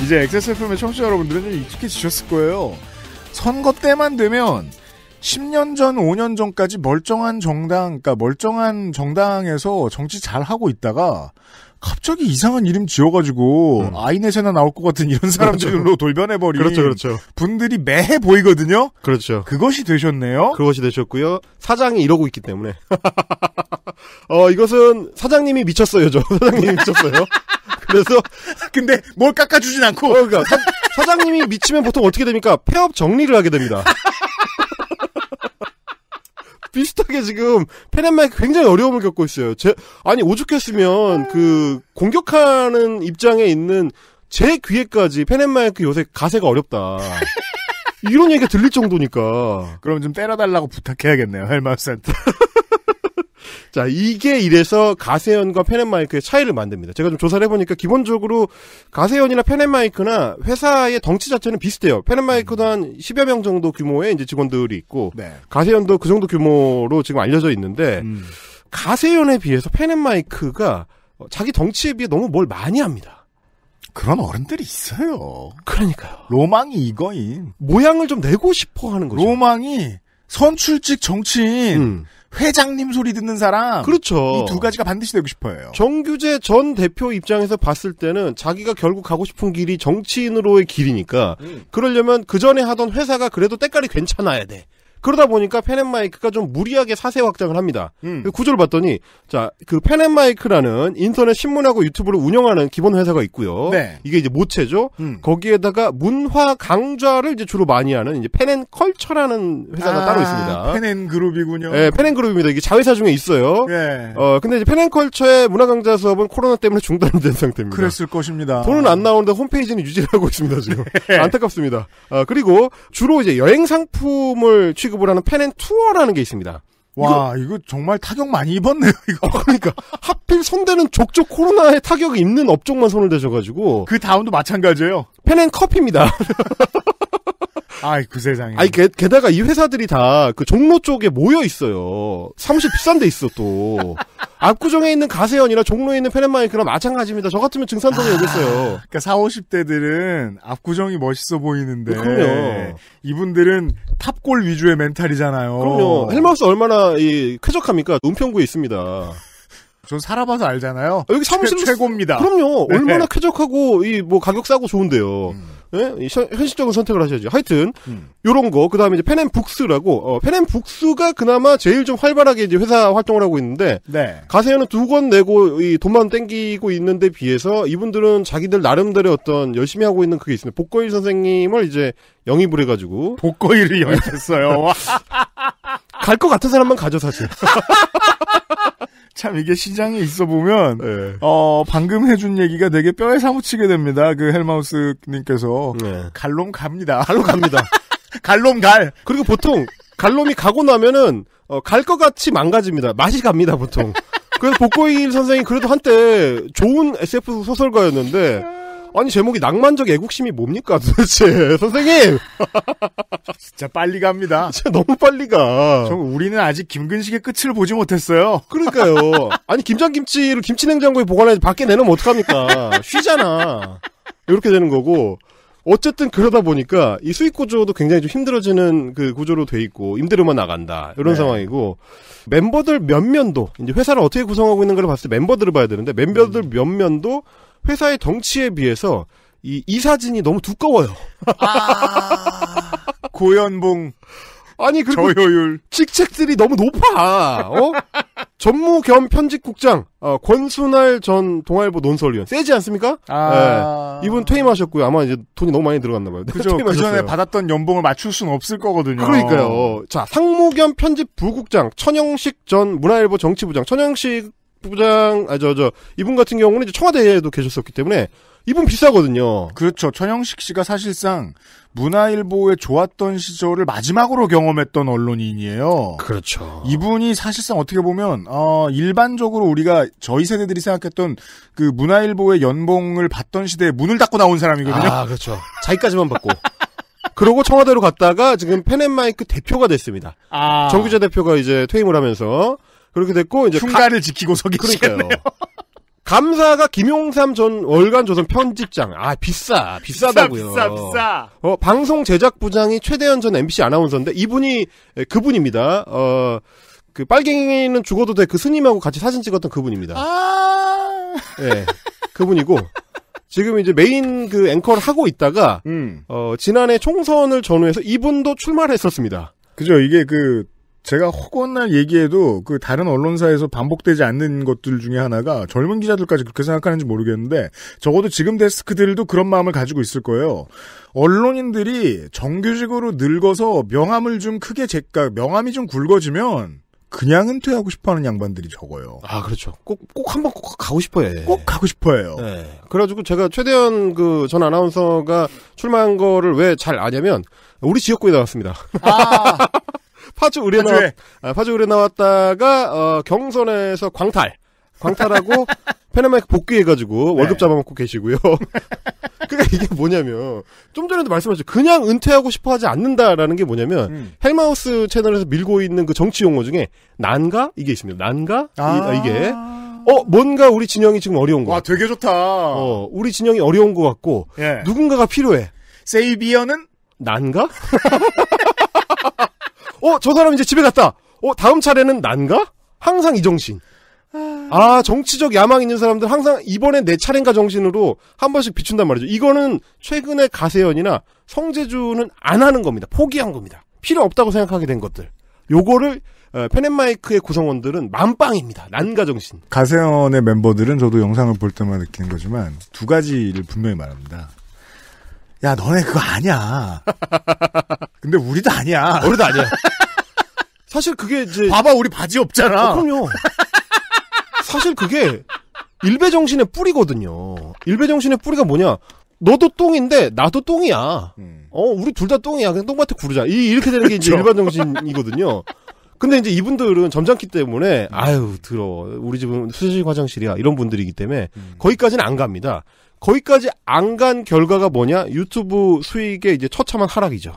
Speaker 2: 이제 XSFM의 청취자 여러분들은 좀 익숙해지셨을 거예요. 선거 때만 되면 10년 전, 5년 전까지 멀쩡한 정당, 그러니까 멀쩡한 정당에서 정치 잘 하고 있다가 갑자기 이상한 이름 지어가지고 음. 아이넷에나 나올 것 같은 이런 그렇죠. 사람들로 돌변해버린 그렇죠, 그렇죠. 분들이 매해 보이거든요. 그렇죠.
Speaker 5: 그것이 되셨네요. 그것이 되셨고요. 사장이 이러고 있기 때문에 어 이것은 사장님이 미쳤어요, 저 사장님이 미쳤어요. 그래서 근데 뭘 깎아주진 않고. 어, 그러니까 사, 장님이 미치면 보통 어떻게 됩니까? 폐업 정리를 하게 됩니다. 비슷하게 지금 페넷마이크 굉장히 어려움을 겪고 있어요. 제, 아니 오죽했으면 그 공격하는 입장에 있는 제 귀에까지 페넷마이크 요새 가세가 어렵다. 이런 얘기가 들릴 정도니까. 그럼 좀 때려달라고 부탁해야겠네요. 헬마우스 센터 자, 이게 이래서 가세현과 펜앤마이크의 차이를 만듭니다. 제가 좀 조사를 해보니까 기본적으로 가세현이나 펜앤마이크나 회사의 덩치 자체는 비슷해요. 펜앤마이크도 한 10여 명 정도 규모의 이제 직원들이 있고, 네. 가세현도 그 정도 규모로 지금 알려져 있는데, 음. 가세현에 비해서 펜앤마이크가 자기 덩치에 비해 너무 뭘 많이 합니다. 그런 어른들이
Speaker 2: 있어요. 그러니까요. 로망이 이거인. 모양을 좀 내고 싶어 하는 거죠. 로망이 선출직 정치인, 음. 회장님 소리 듣는 사람. 그렇죠. 이 두
Speaker 5: 가지가 반드시 되고 싶어요. 정규재 전 대표 입장에서 봤을 때는 자기가 결국 가고 싶은 길이 정치인으로의 길이니까 음. 그러려면 그 전에 하던 회사가 그래도 때깔이 괜찮아야 돼. 그러다 보니까 펜앤마이크가 좀 무리하게 사세 확장을 합니다. 음. 그 구조를 봤더니 자그 펜앤마이크라는 인터넷 신문하고 유튜브를 운영하는 기본 회사가 있고요. 네. 이게 이제 모체죠. 음. 거기에다가 문화 강좌를 이제 주로 많이 하는 이제 펜앤컬처라는 회사가 아, 따로 있습니다.
Speaker 2: 펜앤그룹이군요. 네,
Speaker 5: 펜앤그룹입니다. 이게 자회사 중에 있어요. 네. 어 근데 이제 펜앤컬처의 문화 강좌 수업은 코로나 때문에 중단된
Speaker 2: 상태입니다. 그랬을 것입니다.
Speaker 5: 돈은 안 나오는데 홈페이지는 유지 하고 있습니다 지금. 네. 안타깝습니다. 어, 그리고 주로 이제 여행 상품을 취급 취급을 하는 펜앤투어라는 게 있습니다. 와, 이거, 이거 정말 타격 많이 입었네요, 이거. 어, 그러니까. 하필 손대는 족족 코로나에 타격이있는 업종만 손을 대셔가지고. 그 다음도
Speaker 2: 마찬가지예요. 펜앤커피입니다. 아이 그 세상에. 아니
Speaker 5: 게, 게다가 이 회사들이 다 그 종로 쪽에 모여 있어요. 사무실 비싼 데 있어 또. 압구정에 있는 가세현이나 종로에 있는 페넷마이크랑 마찬가지입니다. 저 같으면 증산동에 아, 오겠어요. 그러니까 4, 50대들은 압구정이 멋있어 보이는데 어, 그럼요.
Speaker 2: 이분들은 탑골 위주의 멘탈이잖아요. 그럼요.
Speaker 5: 헬마우스 얼마나 이 쾌적합니까? 은평구에 있습니다.
Speaker 2: 전 살아봐서 알잖아요. 아, 여기 사무실 최고입니다. 그럼요. 네. 얼마나
Speaker 5: 쾌적하고 이 뭐 가격 싸고 좋은데요. 음. 예? 현실적인 선택을 하셔야죠. 하여튼 음. 요런 거 그다음에 이제 펜앤북스라고 어, 펜앤북스가 그나마 제일 좀 활발하게 이제 회사 활동을 하고 있는데 네. 가세현은 두권 내고 이 돈만 땡기고 있는데 비해서 이분들은 자기들 나름대로 어떤 열심히 하고 있는 그게 있습니다. 복거일 선생님을 이제 영입을 해가지고 복거일을 영입했어요.
Speaker 2: 갈 것 같은 사람만 가져 사실. 참 이게 시장에 있어 보면 네. 어 방금 해준 얘기가 되게 뼈에 사무치게 됩니다. 그 헬마우스님께서 네. 갈롬 갑니다. 갈롬 갑니다. 갈롬 갈. 그리고 보통
Speaker 5: 갈롬이 가고 나면은 어, 갈것 같이 망가집니다. 맛이 갑니다 보통. 그래서 복고일 선생이 그래도 한때 좋은 SF 소설가였는데. 아니 제목이 낭만적
Speaker 2: 애국심이 뭡니까 도대체 선생님 진짜 빨리 갑니다 진짜 너무 빨리 가 저, 우리는 아직 김근식의 끝을 보지 못했어요 그러니까요 아니
Speaker 5: 김장김치를 김치냉장고에 보관해서 밖에 내놓으면 어떡합니까 쉬잖아 이렇게 되는 거고 어쨌든 그러다 보니까 이 수익 구조도 굉장히 좀 힘들어지는 그 구조로 돼 있고 임대료만 나간다 이런 네. 상황이고 멤버들 몇 면도 이제 회사를 어떻게 구성하고 있는걸 봤을 때 멤버들을 봐야 되는데 멤버들 음. 몇 면도 회사의 덩치에 비해서 이, 이 사진이 너무 두꺼워요. 아... 고연봉. 아니 그리고 저효율. 직책들이 너무 높아. 어? 전무 겸 편집국장 어, 권순할 전 동아일보 논설위원 세지 않습니까? 아... 네. 이분 퇴임하셨고요. 아마 이제 돈이 너무 많이 들어갔나 봐요. 그죠. 그 전에 받았던 연봉을 맞출 수는 없을 거거든요. 그러니까요. 자 상무 겸 편집 부국장 천영식 전 문화일보 정치부장 천영식 부장 아저저 이분 같은 경우는 이제 청와대에도 계셨었기 때문에 이분 비싸거든요.
Speaker 2: 그렇죠. 천영식 씨가 사실상 문화일보의 좋았던 시절을 마지막으로 경험했던 언론인이에요. 그렇죠. 이분이 사실상 어떻게 보면 어, 일반적으로 우리가 저희 세대들이 생각했던 그 문화일보의 연봉을 받던 시대에 문을 닫고 나온 사람이거든요. 아 그렇죠. 자기까지만 받고. 그러고 청와대로 갔다가 지금 펜앤마이크 대표가
Speaker 5: 됐습니다.
Speaker 6: 아. 정규재
Speaker 5: 대표가 이제 퇴임을 하면서 그렇게 됐고 이제 흉가를 가... 지키고서기 그러니까요. 감사가 김용삼 전 월간 조선 편집장. 아 비싸 비싸다고요. 비싸 비싸. 어, 방송 제작 부장이 최대현 전 MBC 아나운서인데 이분이 그분입니다. 어. 그 빨갱이는 죽어도 돼 그 스님하고 같이 사진 찍었던 그분입니다.
Speaker 1: 아~
Speaker 5: 예. 그분이고 지금 이제 메인 그 앵커를
Speaker 2: 하고 있다가 음. 어, 지난해 총선을 전후해서 이분도 출마를 했었습니다. 그죠 이게 그 제가 혹구날 얘기해도 그 다른 언론사에서 반복되지 않는 것들 중에 하나가 젊은 기자들까지 그렇게 생각하는지 모르겠는데 적어도 지금 데스크들도 그런 마음을 가지고 있을 거예요. 언론인들이 정규직으로 늙어서 명함을 좀 크게 제까 그러니까 명함이 좀 굵어지면 그냥 은퇴하고 싶어하는 양반들이 적어요. 아 그렇죠. 꼭 꼭 한 번 꼭 가고 싶어해. 예. 꼭 가고 싶어해요. 네. 그래가지고 제가 최대한 그 전
Speaker 5: 아나운서가 출마한 거를 왜 잘 아냐면 우리 지역구에 나왔습니다. 아. 파주 의뢰 파주에. 나왔, 아, 파주 의뢰 나왔다가 어, 경선에서 광탈. 광탈하고 페네마이크 복귀해가지고 네. 월급 잡아먹고 계시고요. 그러니까 이게 뭐냐면 좀 전에도 말씀하셨죠. 그냥 은퇴하고 싶어하지 않는다라는 게 뭐냐면 음. 헬마우스 채널에서 밀고 있는 그 정치 용어 중에 난가 이게 있습니다. 난가 아~ 이, 게 어, 뭔가 우리 진영이 지금 어려운 거. 와, 되게 좋다. 어, 우리 진영이 어려운 것 같고, 예. 누군가가 필요해. 세이비어는? 난가? 어, 저 사람 이제 집에 갔다. 어, 다음 차례는 난가? 항상 이 정신. 아, 정치적 야망 있는 사람들 항상 이번에내 차례인가 정신으로 한 번씩 비춘단 말이죠. 이거는 최근에 가세연이나 성재주는 안 하는 겁니다. 포기한 겁니다. 필요 없다고 생각하게 된 것들. 요거를 페넷마이크의 어, 구성원들은 만빵입니다. 난가 정신.
Speaker 2: 가세연의 멤버들은 저도 영상을 볼 때만 느끼는 거지만 두 가지를 분명히 말합니다. 야 너네 그거 아니야. 근데 우리도 아니야. 우리도 아니야.
Speaker 5: 사실 그게 이제 봐봐 우리 바지 없잖아. 어, 그럼요. 사실 그게 일배 정신의 뿌리거든요. 일배 정신의 뿌리가 뭐냐? 너도 똥인데 나도 똥이야. 음. 어, 우리 둘 다 똥이야. 그냥 똥밭에 구르자. 이 이렇게 되는 게 이제 일반 정신이거든요. 근데 이제 이분들은 점잖기 때문에 음. 아유 들어 우리 집은 수식 화장실이야 이런 분들이기 때문에 음. 거기까지는 안 갑니다. 거기까지 안 간 결과가 뭐냐? 유튜브 수익의 이제 처참한 하락이죠.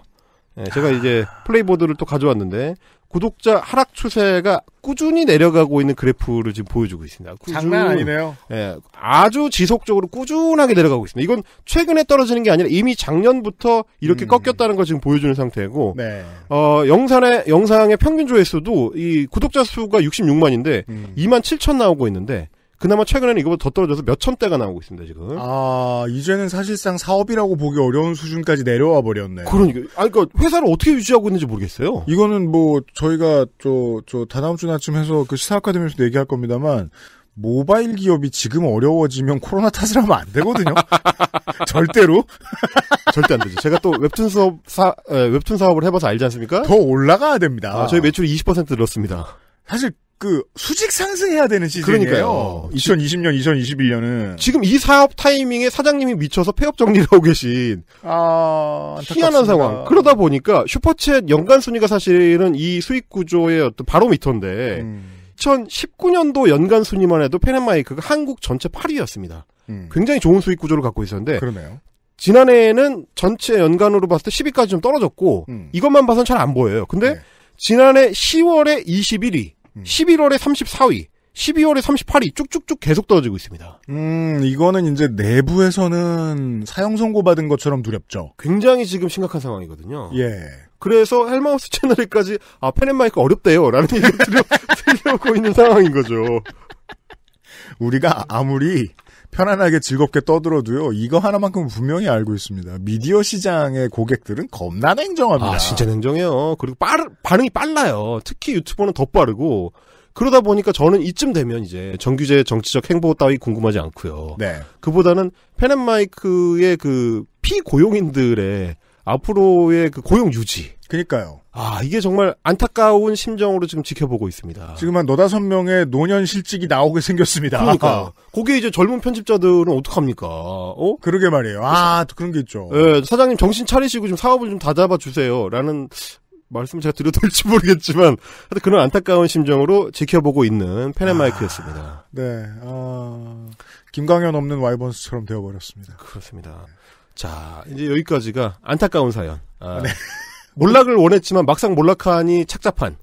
Speaker 5: 네, 제가 아. 이제 플레이보드를 또 가져왔는데 구독자 하락 추세가 꾸준히 내려가고 있는 그래프를 지금 보여주고 있습니다. 꾸준, 장난 아니네요. 예, 아주 지속적으로 꾸준하게 내려가고 있습니다. 이건 최근에 떨어지는 게 아니라 이미 작년부터 이렇게 음. 꺾였다는 걸 지금 보여주는 상태고, 네. 어, 영상의, 영상의 평균 조회수도 이 구독자 수가 66만인데, 음. 2만 7천 나오고 있는데, 그나마 최근에는 이거보다 더 떨어져서 몇천 대가 나오고 있습니다
Speaker 2: 지금. 아 이제는 사실상 사업이라고 보기 어려운 수준까지 내려와 버렸네. 그러니까 아니 그러니까 회사를 어떻게 유지하고 있는지 모르겠어요. 이거는 뭐 저희가 저 저 다다음 주나쯤 해서 그 시사 아카데미에서 얘기할 겁니다만 모바일 기업이 지금 어려워지면 코로나 탓을 하면 안 되거든요. 절대로. 절대 안 되죠. 제가 또 웹툰 수업 사, 웹툰 사업을 해봐서 알지 않습니까? 더 올라가야 됩니다. 아, 저희
Speaker 5: 매출이 20%
Speaker 2: 늘었습니다. 사실 그 수직 상승해야 되는 시즌이에요. 2020년,
Speaker 5: 2021년은 지금 이 사업 타이밍에 사장님이 미쳐서 폐업 정리를 하고 계신 아, 희한한 상황. 그러다 보니까 슈퍼챗 연간 순위가 사실은 이 수익 구조의 어떤 바로미터인데 음. 2019년도 연간 순위만 해도 페넷마이크가 한국 전체 8위였습니다. 음. 굉장히 좋은 수익 구조를 갖고 있었는데 그러네요. 지난해에는 전체 연간으로 봤을 때 10위까지 좀 떨어졌고 음. 이것만 봐선 잘 안 보여요. 근데 네. 지난해 10월에 21위 음. 11월에 34위, 12월에 38위
Speaker 2: 쭉쭉쭉 계속 떨어지고 있습니다. 음, 이거는 이제 내부에서는 사형 선고 받은 것처럼 두렵죠. 굉장히 지금 심각한 상황이거든요. 예. 그래서 헬마우스 채널에까지 아 펜앤마이크 어렵대요라는 얘기를 들려, 들려고 있는 상황인 거죠. 우리가 아무리 편안하게 즐겁게 떠들어도요. 이거 하나만큼 분명히 알고 있습니다. 미디어 시장의 고객들은 겁나 냉정합니다. 아, 진짜 냉정해요. 그리고 빠르,
Speaker 5: 반응이 빨라요. 특히 유튜버는 더 빠르고 그러다 보니까 저는 이쯤 되면 이제 정규제의 정치적 행보 따위 궁금하지 않고요. 네. 그보다는 펜앤마이크의 그 피고용인들의 앞으로의 그 고용 유지 그니까요. 아, 이게 정말 안타까운 심정으로 지금 지켜보고 있습니다. 지금 한 너다섯 명의 노년 실직이 나오게
Speaker 2: 생겼습니다. 그러니까.
Speaker 5: 그게 이제 젊은 편집자들은 어떡합니까? 어? 그러게 말이에요. 아, 그런 게 있죠. 예, 사장님 정신 차리시고 좀 사업을 좀 다잡아 주세요. 라는 말씀 제가 드려도 될지 모르겠지만, 하여튼 그런 안타까운 심정으로 지켜보고 있는 페네마이크였습니다. 아,
Speaker 2: 네, 어, 김광현 없는 와이번스처럼 되어버렸습니다. 그렇습니다.
Speaker 5: 자, 이제 여기까지가 안타까운 사연. 아, 네.
Speaker 2: 몰락을 원했지만 막상 몰락하니
Speaker 5: 착잡한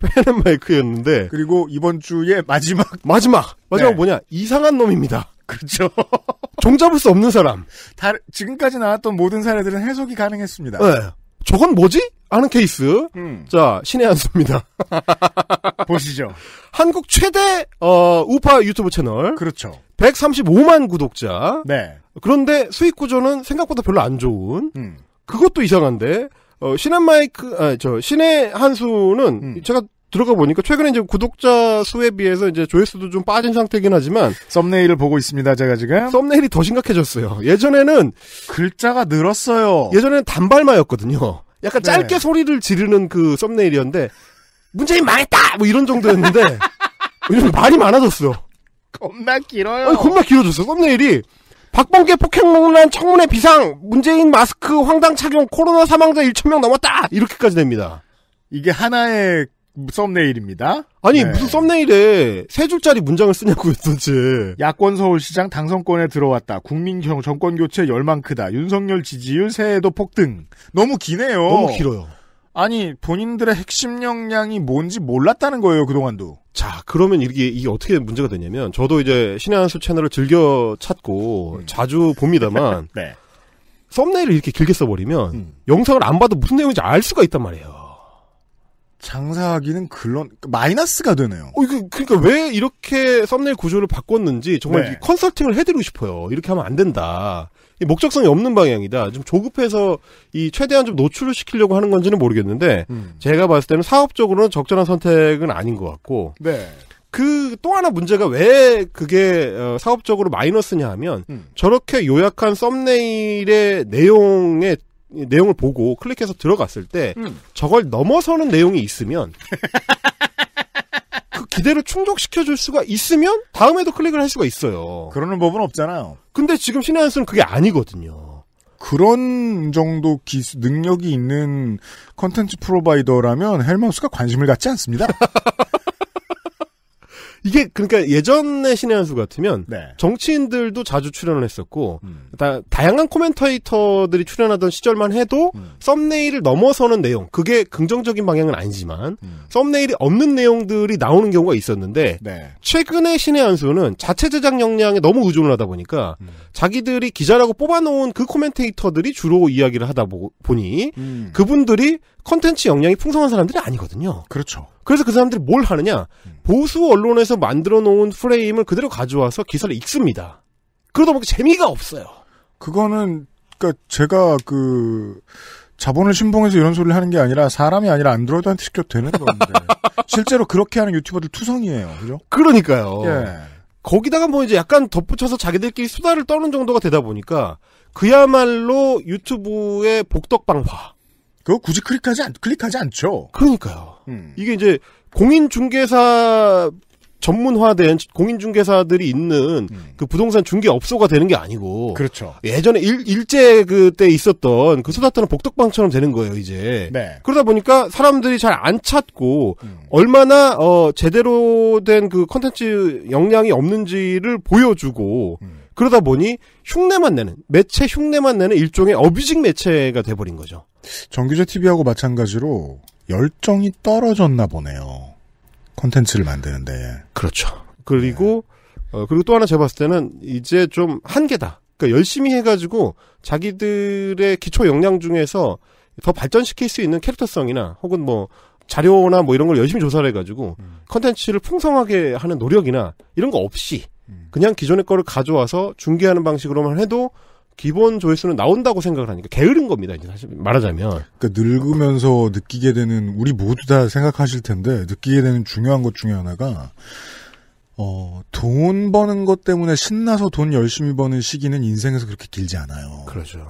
Speaker 5: 페넨 마이크였는데 그리고 이번 주에 마지막 마지막 마지막 네. 뭐냐 이상한 놈입니다. 그렇죠. 종잡을 수 없는 사람.
Speaker 2: 다, 지금까지 나왔던 모든 사례들은 해석이 가능했습니다. 네.
Speaker 5: 저건 뭐지? 아는 케이스. 음. 자, 신의 한 수입니다. 보시죠.
Speaker 2: 한국 최대, 어,
Speaker 5: 우파 유튜브 채널. 그렇죠. 135만 구독자. 네. 그런데 수익 구조는 생각보다 별로 안 좋은. 음. 그것도 이상한데, 어, 신한 마이크, 아, 저, 신의 한수는 음. 제가 들어가 보니까 최근에 이제 구독자 수에 비해서 이제 조회수도 좀 빠진 상태긴 하지만 썸네일을 보고 있습니다 제가 지금 썸네일이 더 심각해졌어요 예전에는 글자가 늘었어요 예전에는 단발마였거든요 약간 네. 짧게 소리를 지르는 그 썸네일이었는데 문재인 망했다 뭐 이런 정도였는데 요즘 말이 많아졌어 요
Speaker 2: 겁나 길어요 아니 겁나
Speaker 5: 길어졌어 썸네일이 박범계 폭행농란 청문회 비상 문재인 마스크 황당 착용 코로나 사망자 1천명 넘었다 이렇게까지 됩니다.
Speaker 2: 이게 하나의 썸네일입니다. 아니 네. 무슨 썸네일에 세 줄짜리 문장을 쓰냐고 했던지 야권 서울시장 당선권에 들어왔다. 국민 경 정권 교체 열망 크다. 윤석열 지지율 새해도 에 폭등. 너무 기네요. 너무 길어요. 아니 본인들의 핵심 역량이 뭔지 몰랐다는 거예요 그동안도. 자, 그러면 이게, 이게 어떻게 문제가
Speaker 5: 되냐면, 저도 이제 신의 한수 채널을 즐겨 찾고, 음. 자주 봅니다만, 네. 썸네일을 이렇게 길게 써버리면, 음. 영상을 안 봐도 무슨 내용인지 알 수가 있단 말이에요. 장사하기는 글런 마이너스가 되네요. 어, 이거 그러니까 왜 이렇게 썸네일 구조를 바꿨는지 정말 네. 컨설팅을 해드리고 싶어요. 이렇게 하면 안 된다. 목적성이 없는 방향이다. 좀 조급해서 이 최대한 좀 노출을 시키려고 하는 건지는 모르겠는데 음. 제가 봤을 때는 사업적으로는 적절한 선택은 아닌 것 같고. 네. 그또 하나 문제가 왜 그게 어, 사업적으로 마이너스냐 하면 음. 저렇게 요약한 썸네일의 내용에 내용을 보고 클릭해서 들어갔을 때 음. 저걸 넘어서는 내용이 있으면 기대를 충족시켜줄 수가 있으면
Speaker 2: 다음에도 클릭을 할 수가 있어요. 그러는 법은 없잖아요. 근데 지금 신의 한수는 그게 아니거든요. 그런 정도 기수, 능력이 있는 컨텐츠 프로바이더라면 헬마우스가 관심을 갖지 않습니다. 이게 그러니까
Speaker 5: 예전의 신의 한수 같으면 네. 정치인들도 자주 출연을 했었고 음. 다, 다양한 코멘터이터들이 출연하던 시절만 해도 음. 썸네일을 넘어서는 내용 그게 긍정적인 방향은 아니지만 음. 썸네일이 없는 내용들이 나오는 경우가 있었는데 네. 최근의 신의 한 수는 자체 제작 역량에 너무 의존을 하다 보니까 음. 자기들이 기자라고 뽑아놓은 그 코멘테이터들이 주로 이야기를 하다 보, 니 음. 그분들이 컨텐츠 역량이 풍성한 사람들이 아니거든요. 그렇죠. 그래서 그 사람들이 뭘 하느냐? 음. 보수 언론에서 만들어 놓은 프레임을 그대로 가져와서 기사를 읽습니다. 그러다 보니 까 재미가 없어요.
Speaker 2: 그거는 그러니까 제가 그 자본을 신봉해서 이런 소리를 하는 게 아니라 사람이 아니라 안드로이드한테 시켜도 되는 건데 실제로 그렇게 하는 유튜버들 투성이에요, 그죠? 그러니까요. 예.
Speaker 5: 거기다가 뭐 이제 약간 덧붙여서 자기들끼리 수다를 떠는 정도가 되다 보니까 그야말로 유튜브의 복덕방화. 그거 굳이 클릭하지 않, 클릭하지 않죠. 그러니까요. 음. 이게 이제 공인중개사 전문화된 공인중개사들이 있는 음. 그 부동산 중개업소가 되는 게 아니고 그렇죠. 예전에 일, 일제 그때 있었던 그소다터는 복덕방처럼 되는 거예요 이제 네. 그러다 보니까 사람들이 잘 안 찾고 음. 얼마나 어 제대로 된 그 컨텐츠 역량이 없는지를 보여주고 음. 그러다 보니 흉내만 내는 매체 흉내만 내는 일종의 어뷰징 매체가 돼버린 거죠.
Speaker 2: 정규제 TV하고 마찬가지로 열정이 떨어졌나 보네요. 컨텐츠를 만드는데. 그렇죠. 그리고
Speaker 5: 네. 어, 그리고 또 하나 제가 봤을 때는 이제 좀 한계다. 그러니까 열심히 해가지고 자기들의 기초 역량 중에서 더 발전시킬 수 있는 캐릭터성이나 혹은 뭐 자료나 뭐 이런 걸 열심히 조사를 해가지고 음. 컨텐츠를 풍성하게 하는 노력이나 이런 거 없이 음. 그냥 기존의 거를 가져와서 중계하는 방식으로만 해도 기본 조회수는 나온다고 생각을 하니까 게으른 겁니다. 이제 사실 말하자면.
Speaker 2: 그러니까 늙으면서 느끼게 되는 우리 모두 다 생각하실 텐데 느끼게 되는 중요한 것 중에 하나가 어, 돈 버는 것 때문에 신나서 돈 열심히 버는 시기는 인생에서 그렇게 길지 않아요. 그렇죠.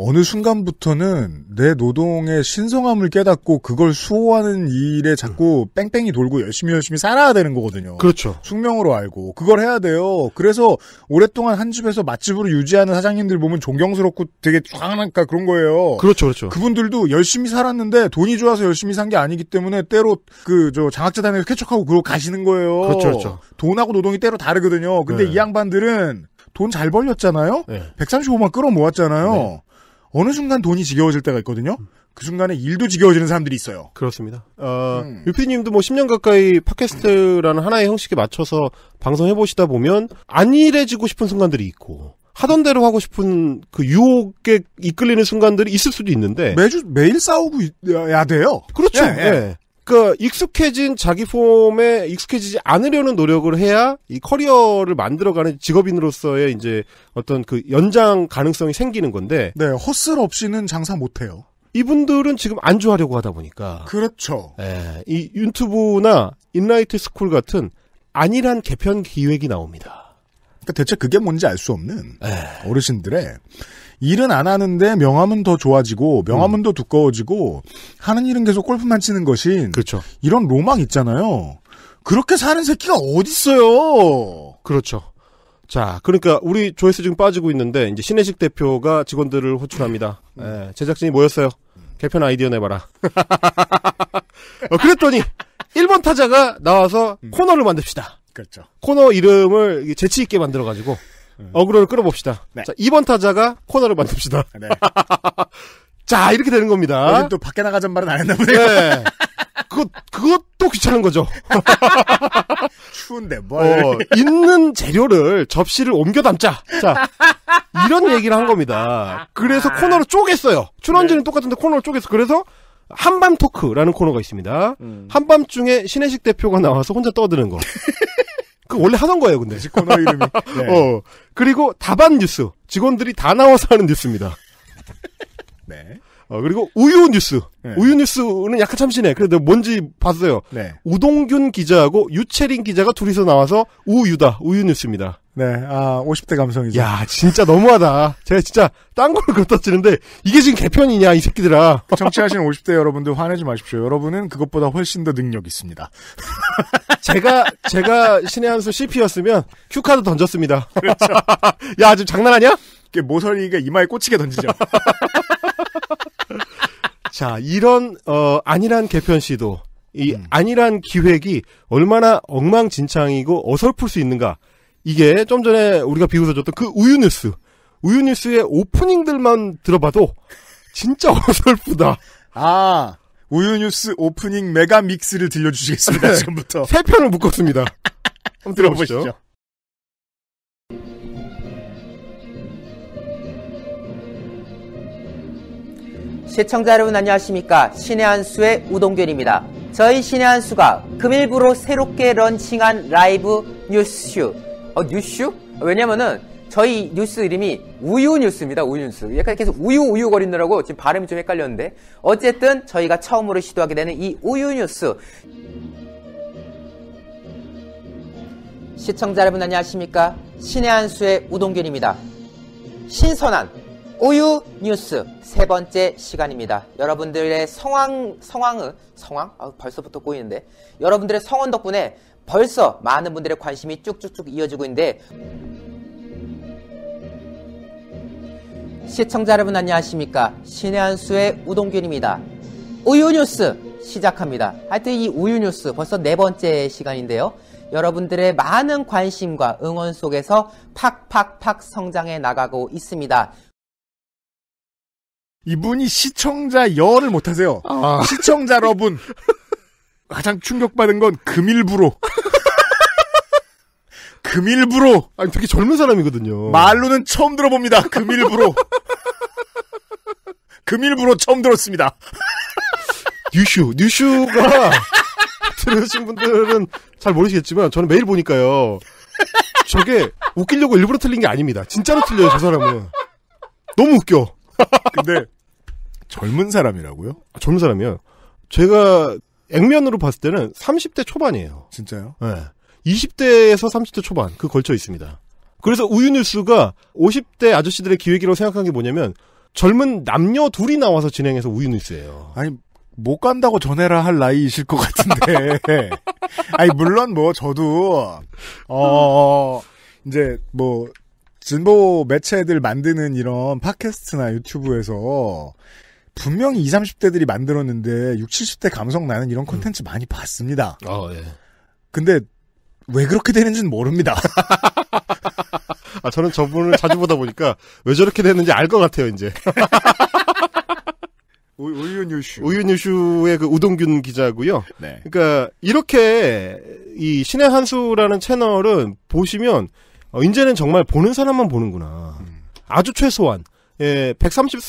Speaker 2: 어느 순간부터는 내 노동의 신성함을 깨닫고 그걸 수호하는 일에 자꾸 뺑뺑이 돌고 열심히 열심히 살아야 되는 거거든요. 그렇죠. 숙명으로 알고 그걸 해야 돼요. 그래서 오랫동안 한 집에서 맛집으로 유지하는 사장님들 보면 존경스럽고 되게 쫙하니까 그런 거예요. 그렇죠, 그렇죠. 그분들도 열심히 살았는데 돈이 좋아서 열심히 산 게 아니기 때문에 때로 그 저 장학재단에서 캐척하고 그러고 가시는 거예요. 그렇죠, 그렇죠. 돈하고 노동이 때로 다르거든요. 근데 네. 이 양반들은 돈 잘 벌렸잖아요. 네. 135만 끌어모았잖아요. 네. 어느 순간 돈이 지겨워질 때가 있거든요. 그 순간에 일도 지겨워지는 사람들이 있어요.
Speaker 5: 그렇습니다. 어, 음. 유피님도 뭐 10년 가까이 팟캐스트라는 하나의 형식에 맞춰서 방송해 보시다 보면 안 일해지고 싶은 순간들이 있고 하던 대로 하고 싶은 그 유혹에 이끌리는 순간들이 있을 수도 있는데 매주 매일 싸우고 있, 야 돼요. 그렇죠. 예, 예. 예. 그러니까 익숙해진 자기 폼에 익숙해지지 않으려는 노력을 해야 이 커리어를 만들어가는 직업인으로서의 이제 어떤 그 연장 가능성이 생기는 건데. 네, 헛슬 없이는 장사 못해요. 이분들은 지금 안주하려고 하다 보니까. 그렇죠. 예, 이 유튜브나 인라이트 스쿨 같은 안일한 개편
Speaker 2: 기획이 나옵니다. 그러니까 대체 그게 뭔지 알 수 없는 에이. 네. 어르신들의 일은 안 하는데 명함은 더 좋아지고 명함은 음. 더 두꺼워지고 하는 일은 계속 골프만 치는 것인 그렇죠. 이런 로망 있잖아요. 그렇게 사는 새끼가 어딨어요.
Speaker 5: 그렇죠. 자, 그러니까 우리 조회수 지금 빠지고 있는데 이제 신혜식 대표가 직원들을 호출합니다. 음. 예, 제작진이 모였어요. 개편 아이디어 내봐라. 어, 그랬더니 1번 타자가 나와서 음. 코너를 만듭시다. 그렇죠. 코너 이름을 재치 있게 만들어가지고 음. 어그로를 끌어봅시다. 네. 자, 2번 타자가 코너를 만듭시다. 네. 자, 이렇게 되는 겁니다. 또
Speaker 2: 밖에 나가잔 말은 안 했나 보네요. 네.
Speaker 5: 그것, 그것도 귀찮은 거죠.
Speaker 2: 추운데 뭐. 어,
Speaker 5: 있는 재료를 접시를 옮겨 담자. 자, 이런 얘기를 한 겁니다. 그래서 아. 코너를 쪼갰어요. 출원지는 네. 똑같은데 코너를 쪼개서 그래서 한밤 토크라는 코너가 있습니다. 음. 한밤중에 신혜식 대표가 나와서 혼자 떠드는 거. 그 원래 하던 거예요, 근데. 그 코너 이름이. 네. 어. 그리고 다반 뉴스. 직원들이 다 나와서 하는 뉴스입니다. 네. 어, 그리고 우유 뉴스. 네. 우유 뉴스는 약간 참신해. 그래도 뭔지 봤어요. 네. 우동균 기자하고 유채린 기자가 둘이서 나와서 우유다. 우유 뉴스입니다. 네, 아, 50대 감성이죠. 야, 진짜 너무하다. 제가 진짜
Speaker 2: 딴걸로 걷어치는데, 이게 지금 개편이냐, 이 새끼들아. 정치하시는 50대 여러분들 화내지 마십시오. 여러분은 그것보다 훨씬 더 능력 있습니다. 제가, 제가 신의 한수 CP였으면,
Speaker 5: 큐카드 던졌습니다. 그렇죠. 야, 지금 장난하냐?
Speaker 2: 모서리가 이마에 꽂히게 던지죠.
Speaker 5: 자, 이런, 어, 안일한 개편 시도. 이 음. 안일한 기획이 얼마나 엉망진창이고 어설플 수 있는가 이게 좀 전에 우리가 비웃어줬던 그 우유 뉴스. 우유 뉴스의 오프닝들만
Speaker 2: 들어봐도 진짜 어설프다. 아, 우유 뉴스 오프닝 메가 믹스를 들려주시겠습니다. 네. 지금부터. 세 편을 묶었습니다. 한번 들어보시죠. 들어보시죠.
Speaker 6: 시청자 여러분 안녕하십니까. 신의 한수의 우동균입니다. 저희 신의 한수가 금일부로 새롭게 런칭한 라이브 뉴스쇼 어, 뉴슈? 왜냐면은 저희 뉴스 이름이 우유 뉴스입니다. 우유 뉴스. 약간 계속 우유 우유 거리느라고 지금 발음이 좀 헷갈렸는데 어쨌든 저희가 처음으로 시도하게 되는 이 우유 뉴스. 시청자 여러분 안녕하십니까? 신의 한수의 우동균입니다. 신선한 우유 뉴스 세 번째 시간입니다. 여러분들의 성황, 성황은, 성황? 아, 벌써부터 꼬이는데. 여러분들의 성원 덕분에 벌써 많은 분들의 관심이 쭉쭉쭉 이어지고 있는데 시청자 여러분 안녕하십니까 신의 한수의 우동균입니다 우유뉴스 시작합니다 하여튼 이 우유뉴스 벌써 네 번째 시간인데요 여러분들의 많은 관심과 응원 속에서 팍팍팍 성장해 나가고 있습니다
Speaker 2: 이분이 시청자 여를 못하세요 아. 시청자 여러분 가장 충격받은 건 금일부로. 금일부로. 아니 되게 젊은 사람이거든요. 말로는 처음 들어봅니다. 금일부로. 금일부로 처음 들었습니다. 뉴슈,
Speaker 5: 뉴슈가 들으신 분들은 잘 모르시겠지만 저는 매일 보니까요. 저게 웃기려고 일부러 틀린 게 아닙니다. 진짜로 틀려요, 저 사람은. 너무 웃겨. 근데 젊은 사람이라고요? 아, 젊은 사람이요. 제가 액면으로 봤을 때는 30대 초반이에요. 진짜요? 네. 20대에서 30대 초반 그 걸쳐 있습니다. 그래서 우유뉴스가 50대 아저씨들의 기획이라고 생각한 게 뭐냐면
Speaker 2: 젊은 남녀 둘이 나와서 진행해서 우유뉴스예요. 아니 못 간다고 전해라 할 나이이실 것 같은데. 아니 물론 뭐 저도 어 이제 뭐 진보 매체들 만드는 이런 팟캐스트나 유튜브에서 분명히 20, 30대들이 만들었는데 60, 70대 감성 나는 이런 음. 콘텐츠 음. 많이 봤습니다. 어, 예. 근데 왜 그렇게 되는지는 모릅니다. 아, 저는 저분을 자주 보다 보니까 왜 저렇게 되는지 알 것 같아요,
Speaker 5: 이제. 우유뉴슈. 우유뉴슈의 그 우동균 기자고요. 네. 그러니까 이렇게 이 신의 한수라는 채널은 보시면 어, 이제는 정말 보는 사람만 보는구나. 음. 아주 최소한 예, 130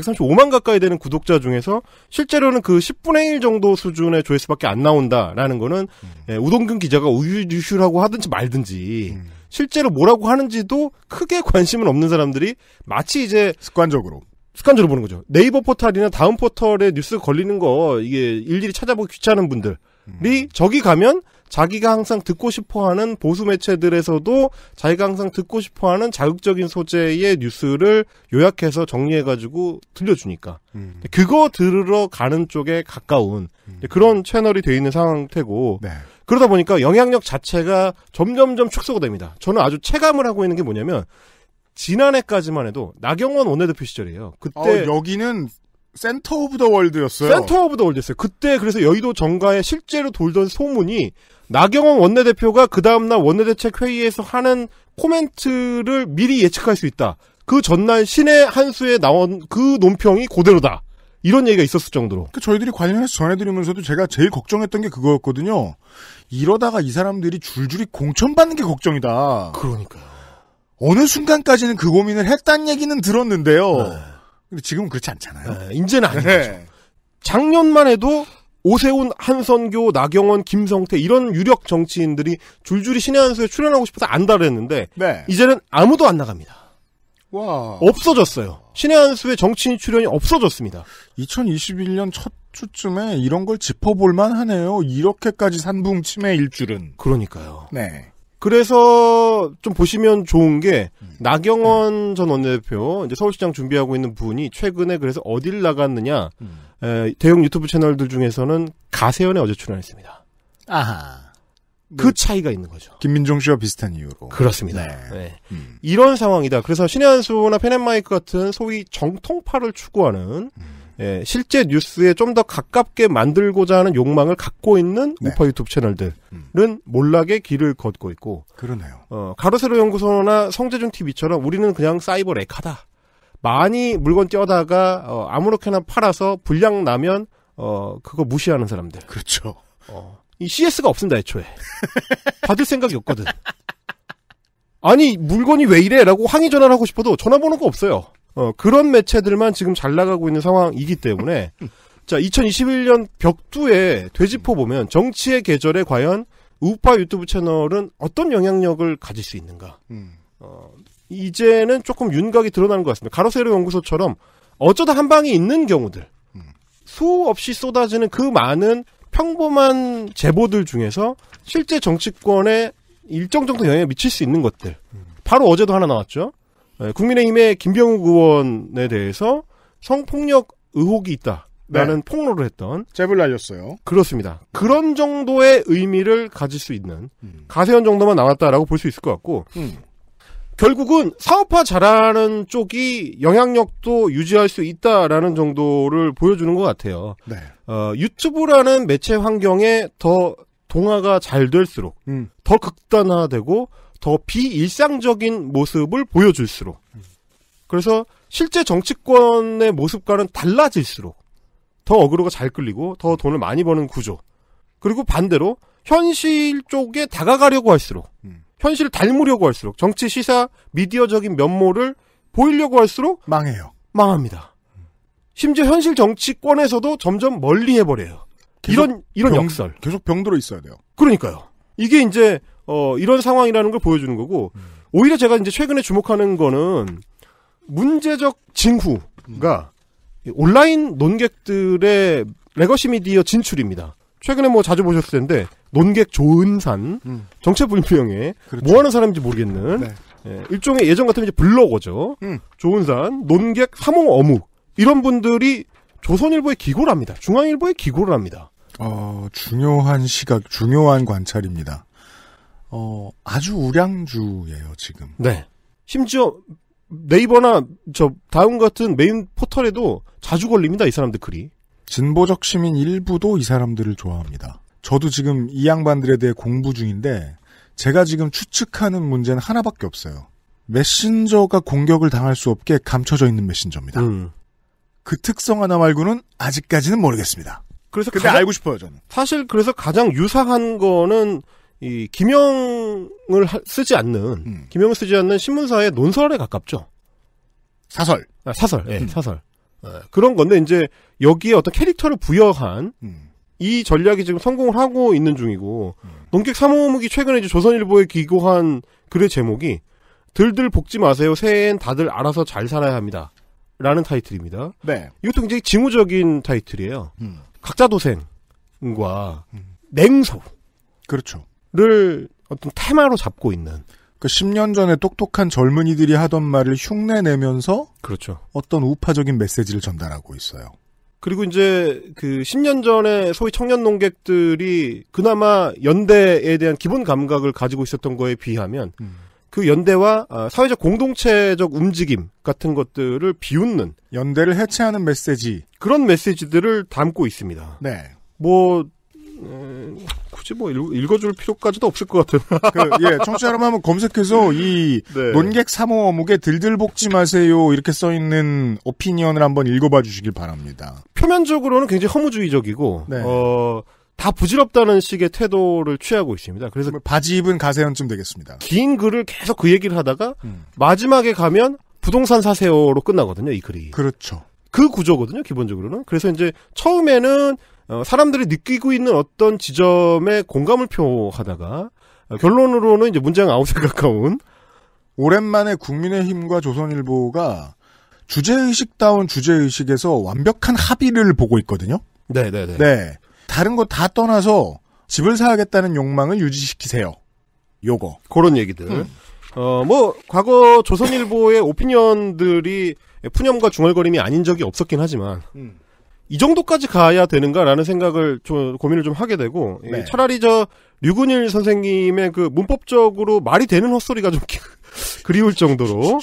Speaker 5: 135만 가까이 되는 구독자 중에서 실제로는 그 10분의 1 정도 수준의 조회수밖에 안 나온다라는 거는 음. 예, 우동근 기자가 우유유슈라고 하든지 말든지 음. 실제로 뭐라고 하는지도 크게 관심은 없는 사람들이 마치 이제 습관적으로 습관적으로 보는 거죠. 네이버 포털이나 다음 포털에 뉴스 걸리는 거 이게 일일이 찾아보기 귀찮은 분들이 음. 저기 가면 자기가 항상 듣고 싶어하는 보수 매체들에서도 자기가 항상 듣고 싶어하는 자극적인 소재의 뉴스를 요약해서 정리해가지고 들려주니까 음. 그거 들으러 가는 쪽에 가까운 음. 그런 채널이 돼 있는 상태고 네. 그러다 보니까 영향력 자체가 점점점 축소가 됩니다. 저는 아주 체감을 하고 있는 게 뭐냐면 지난해까지만 해도 나경원 원내대표 시절이에요. 그때 어, 여기는 센터 오브 더 월드였어요. 센터 오브 더 월드였어요. 그때 그래서 여의도 정가에 실제로 돌던 소문이 나경원 원내대표가 그 다음날 원내대책 회의에서 하는 코멘트를 미리 예측할 수 있다. 그 전날 신의 한수에
Speaker 2: 나온 그 논평이 그대로다. 이런 얘기가 있었을 정도로. 그 저희들이 관련해서 전해드리면서도 제가 제일 걱정했던 게 그거였거든요. 이러다가 이 사람들이 줄줄이 공천받는 게 걱정이다. 그러니까요. 어느 순간까지는 그 고민을 했다는 얘기는 들었는데요. 네. 근데 지금은 그렇지 않잖아요. 네, 이제는 아닌 네. 작년만 해도 오세훈,
Speaker 5: 한선교, 나경원, 김성태 이런 유력 정치인들이 줄줄이 신의 한 수에 출연하고 싶어서 안달을 했는데 네. 이제는 아무도 안 나갑니다. 와. 없어졌어요. 신의
Speaker 2: 한수에 정치인 출연이 없어졌습니다. 2021년 첫 주쯤에 이런 걸 짚어볼만 하네요. 이렇게까지 산붕침해일 줄은. 그러니까요. 네. 그래서
Speaker 5: 좀 보시면 좋은 게 나경원 전 원내대표 이제 서울시장 준비하고 있는 분이 최근에 그래서 어딜 나갔느냐 음. 에, 대형 유튜브 채널들 중에서는 가세연에 어제 출연했습니다. 아하. 그 네. 차이가 있는 거죠. 김민종 씨와 비슷한 이유로. 그렇습니다. 네. 네. 음. 이런 상황이다. 그래서 신현수나페앤마이크 같은 소위 정통파를 추구하는 음. 예, 실제 뉴스에 좀 더 가깝게 만들고자 하는 욕망을 갖고 있는 네. 우파 유튜브 채널들은 음. 몰락의 길을 걷고 있고. 그러네요. 어, 가로세로 연구소나 성재준 TV처럼 우리는 그냥 사이버 렉하다. 많이 물건 쪄다가 어, 아무렇게나 팔아서 불량 나면 어 그거 무시하는 사람들. 그렇죠. 어, 이 CS가 없습니다 애초에 받을 생각이 없거든. 아니 물건이 왜 이래라고 항의 전화를 하고 싶어도 전화번호가 없어요. 어, 그런 매체들만 지금 잘 나가고 있는 상황이기 때문에 자 2021년 벽두에 되짚어 보면 정치의 계절에 과연 우파 유튜브 채널은 어떤 영향력을 가질 수 있는가. 음. 어, 이제는 조금 윤곽이 드러나는 것 같습니다. 가로세로 연구소처럼 어쩌다 한 방이 있는 경우들 수 없이 쏟아지는 그 많은 평범한 제보들 중에서 실제 정치권에 일정 정도 영향을 미칠 수 있는 것들 바로 어제도 하나 나왔죠. 예, 국민의힘의 김병욱 의원에 대해서 성폭력 의혹이 있다. 라는 네. 폭로를 했던 잽을 날렸어요. 그렇습니다. 그런 정도의 의미를 가질 수 있는 음. 가세현 정도만 나왔다라고 볼 수 있을 것 같고 음. 결국은 사업화 잘하는 쪽이 영향력도 유지할 수 있다라는 정도를 보여주는 것 같아요. 네. 어, 유튜브라는 매체 환경에 더 동화가 잘 될수록 음. 더 극단화되고 더 비일상적인 모습을 보여줄수록 그래서 실제 정치권의 모습과는 달라질수록 더 어그로가 잘 끌리고 더 돈을 많이 버는 구조 그리고 반대로 현실 쪽에 다가가려고 할수록 음. 현실을 닮으려고 할수록 정치 시사 미디어적인 면모를 보이려고 할수록 망해요. 망합니다. 심지어 현실 정치권에서도 점점 멀리 해버려요. 이런 이런 병, 역설. 계속 병들어 있어야 돼요. 그러니까요. 이게 이제 어 이런 상황이라는 걸 보여주는 거고 음. 오히려 제가 이제 최근에 주목하는 거는 문제적 징후가 음. 온라인 논객들의 레거시 미디어 진출입니다. 최근에 뭐 자주 보셨을 텐데 논객 조은산 음. 정체불명의 그렇죠. 뭐 하는 사람인지 모르겠는 네. 예, 일종의 예전 같으면 이제 블로거죠. 음. 조은산 논객 사몽어무
Speaker 2: 이런 분들이 조선일보의 기고를 합니다. 중앙일보의 기고를 합니다. 어, 중요한 시각, 중요한 관찰입니다. 어, 아주 우량주예요, 지금. 네. 심지어 네이버나 저 다음 같은 메인 포털에도 자주 걸립니다, 이 사람들 글이. 진보적 시민 일부도 이 사람들을 좋아합니다. 저도 지금 이 양반들에 대해 공부 중인데 제가 지금 추측하는 문제는 하나밖에 없어요. 메신저가 공격을 당할 수 없게 감춰져 있는 메신저입니다. 음. 그 특성 하나 말고는 아직까지는 모르겠습니다. 그래서 근데 가장, 알고 싶어요 저는.
Speaker 5: 사실 그래서 가장 유사한 거는 이 김영을 하, 쓰지 않는 음. 김영을 쓰지 않는 신문사의 논설에 가깝죠. 사설. 아, 사설. 예, 음. 사설. 네. 그런 건데 이제 여기에 어떤 캐릭터를 부여한 음. 이 전략이 지금 성공을 하고 있는 중이고 음. 농객 사모무기 최근에 이제 조선일보에 기고한 글의 제목이 들들 볶지 마세요 새해엔 다들 알아서 잘 살아야 합니다 라는 타이틀입니다. 네. 이것도 굉장히 징후적인 타이틀이에요. 음. 각자 도생과
Speaker 2: 음. 냉소 그렇죠. 를 어떤 테마로 잡고 있는 그 10년 전에 똑똑한 젊은이들이 하던 말을 흉내 내면서 그렇죠. 어떤 우파적인 메시지를 전달하고 있어요. 그리고 이제 그 10년 전에 소위 청년
Speaker 5: 농객들이 그나마 연대에 대한 기본 감각을 가지고 있었던 거에 비하면 음. 그 연대와 아, 사회적 공동체적 움직임 같은 것들을 비웃는
Speaker 2: 연대를 해체하는 메시지 그런 메시지들을 담고 있습니다.
Speaker 5: 네. 뭐 음,
Speaker 2: 굳이 뭐 읽, 어줄 필요까지도 없을 것 같아요. 그, 예, 청취자 여러분 한번 검색해서 이 네. 논객 사호 어묵에 들들 볶지 마세요 이렇게 써 있는 오피니언을 한번 읽어봐 주시길 바랍니다. 표면적으로는 굉장히 허무주의적이고 네. 어,
Speaker 5: 다 부질없다는 식의 태도를 취하고 있습니다. 그래서 바지 입은 가세현쯤 되겠습니다. 긴 글을 계속 그 얘기를 하다가 음. 마지막에 가면 부동산 사세요로 끝나거든요, 이 글이. 그렇죠. 그 구조거든요, 기본적으로는. 그래서 이제 처음에는 어, 사람들이 느끼고 있는 어떤 지점에 공감을 표하다가 어, 결론으로는 이제 문장 아웃에
Speaker 2: 가까운 오랜만에 국민의힘과 조선일보가 주제의식다운 주제의식에서 완벽한 합의를 보고 있거든요.
Speaker 5: 네네네. 네, 네. 네.
Speaker 2: 다른 거 다 떠나서 집을 사야겠다는 욕망을 유지시키세요. 요거. 그런 얘기들. 음.
Speaker 5: 어, 뭐, 과거 조선일보의 오피니언들이 푸념과 중얼거림이 아닌 적이 없었긴 하지만, 음. 이 정도까지 가야 되는가라는 생각을 좀 고민을 좀 하게 되고 네. 차라리 저 류근일 선생님의 그 문법적으로 말이 되는 헛소리가 좀 그리울 정도로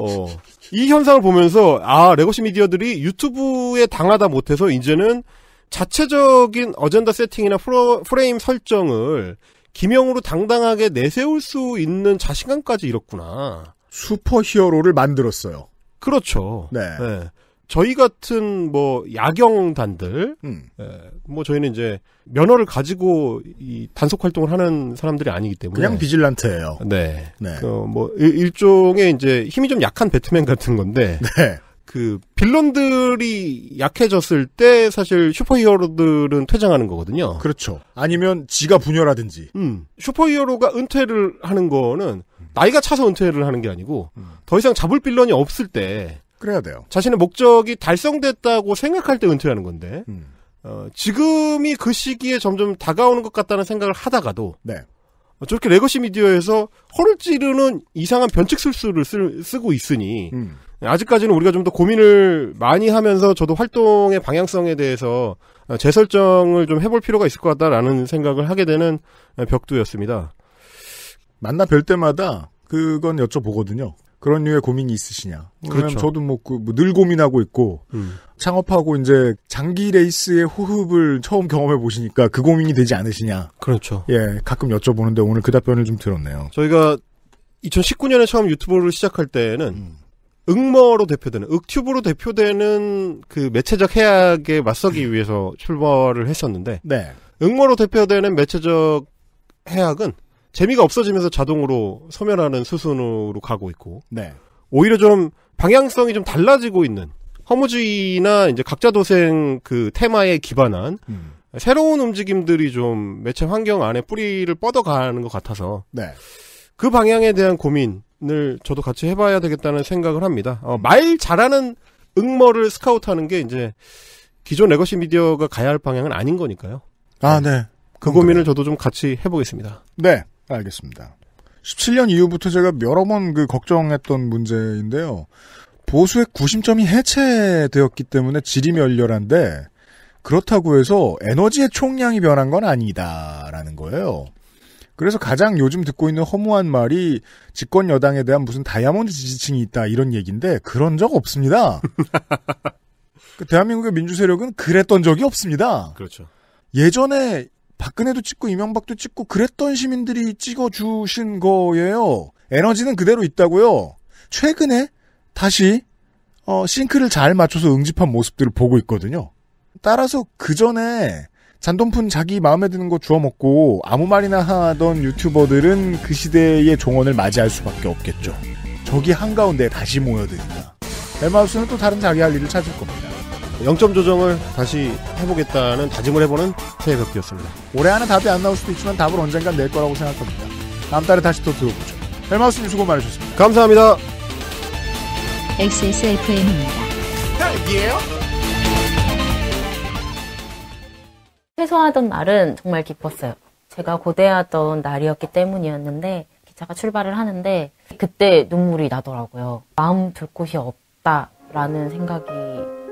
Speaker 5: 어, 이 현상을 보면서 아 레거시 미디어들이 유튜브에 당하다 못해서 이제는 자체적인 어젠다 세팅이나 프로, 프레임 설정을 기명으로 당당하게 내세울 수 있는 자신감까지 잃었구나 슈퍼히어로를 만들었어요. 그렇죠. 네. 네. 저희 같은 뭐 야경단들, 음. 예, 뭐 저희는 이제 면허를 가지고 이 단속 활동을 하는 사람들이 아니기 때문에 그냥 비질란트예요. 네, 네. 어, 뭐 일, 종의 이제 힘이 좀 약한 배트맨 같은 건데, 네. 그 빌런들이 약해졌을 때 사실 슈퍼히어로들은 퇴장하는 거거든요. 그렇죠. 아니면 지가 분열하든지. 음, 슈퍼히어로가 은퇴를 하는 거는 나이가 차서 은퇴를 하는 게 아니고 음. 더 이상 잡을 빌런이 없을 때. 그래야 돼요. 자신의 목적이 달성됐다고 생각할 때 은퇴하는 건데 음. 어, 지금이 그 시기에 점점 다가오는 것 같다는 생각을 하다가도 네. 어, 저렇게 레거시 미디어에서 허를 찌르는 이상한 변칙 술수를 쓰, 쓰고 있으니 음. 아직까지는 우리가 좀 더 고민을 많이 하면서 저도 활동의 방향성에 대해서 어, 재설정을 좀 해볼 필요가 있을 것 같다라는 생각을 하게 되는 어, 벽두였습니다.
Speaker 2: 만나 뵐 때마다 그건 여쭤보거든요. 그런 류의 고민이 있으시냐. 그렇죠. 저도 뭐, 그, 뭐, 늘 고민하고 있고, 음. 창업하고 이제 장기 레이스의 호흡을 처음 경험해 보시니까 그 고민이 되지 않으시냐. 그렇죠. 예, 가끔 여쭤보는데 오늘 그 답변을 좀 들었네요. 저희가
Speaker 5: 2019년에 처음 유튜브를 시작할 때는, 음. 응머로 대표되는, 윽튜브로 대표되는 그 매체적 해악에 맞서기 위해서 출발을 했었는데, 네. 응머로 대표되는 매체적 해악은 재미가 없어지면서 자동으로 소멸하는 수순으로 가고 있고 네. 오히려 좀 방향성이 좀 달라지고 있는 허무주의나 이제 각자 도생 그 테마에 기반한 음. 새로운 움직임들이 좀 매체 환경 안에 뿌리를 뻗어가는 것 같아서 네. 그 방향에 대한 고민을 저도 같이 해봐야 되겠다는 생각을 합니다. 어, 말 잘하는 응모를 스카우트하는 게 이제 기존 레거시 미디어가 가야 할 방향은 아닌 거니까요. 아, 네. 그 고민을 저도 좀 같이 해보겠습니다. 네. 알겠습니다.
Speaker 2: 17년 이후부터 제가 여러 번 그 걱정했던 문제인데요. 보수의 구심점이 해체되었기 때문에 질이 멸렬한데 그렇다고 해서 에너지의 총량이 변한 건 아니다라는 거예요. 그래서 가장 요즘 듣고 있는 허무한 말이 집권 여당에 대한 무슨 다이아몬드 지지층이 있다 이런 얘기인데 그런 적 없습니다. 그 대한민국의 민주 세력은 그랬던 적이 없습니다. 그렇죠. 예전에 박근혜도 찍고 이명박도 찍고 그랬던 시민들이 찍어주신 거예요. 에너지는 그대로 있다고요. 최근에 다시 어, 싱크를 잘 맞춰서 응집한 모습들을 보고 있거든요. 따라서 그 전에 잔돈푼 자기 마음에 드는 거 주워 먹고 아무 말이나 하던 유튜버들은 그 시대의 종언을 맞이할 수밖에 없겠죠. 저기 한가운데 다시 모여드니까. 엘마우스는또 다른 자기 할
Speaker 5: 일을 찾을 겁니다. 0점 조정을 다시 해보겠다는 다짐을 해보는 새벽기였습니다.
Speaker 2: 올해 안에 답이 안 나올 수도 있지만 답을 언젠간 낼 거라고 생각합니다. 다음 달에 다시 또 들어보죠.
Speaker 1: 헬마우스님 수고 많으셨습니다. 감사합니다. XSFM입니다. 딱이에요? 최소하던 날은 정말 기뻤어요. 제가 고대하던 날이었기 때문이었는데 기차가 출발을 하는데 그때 눈물이 나더라고요. 마음 둘 곳이 없다라는 생각이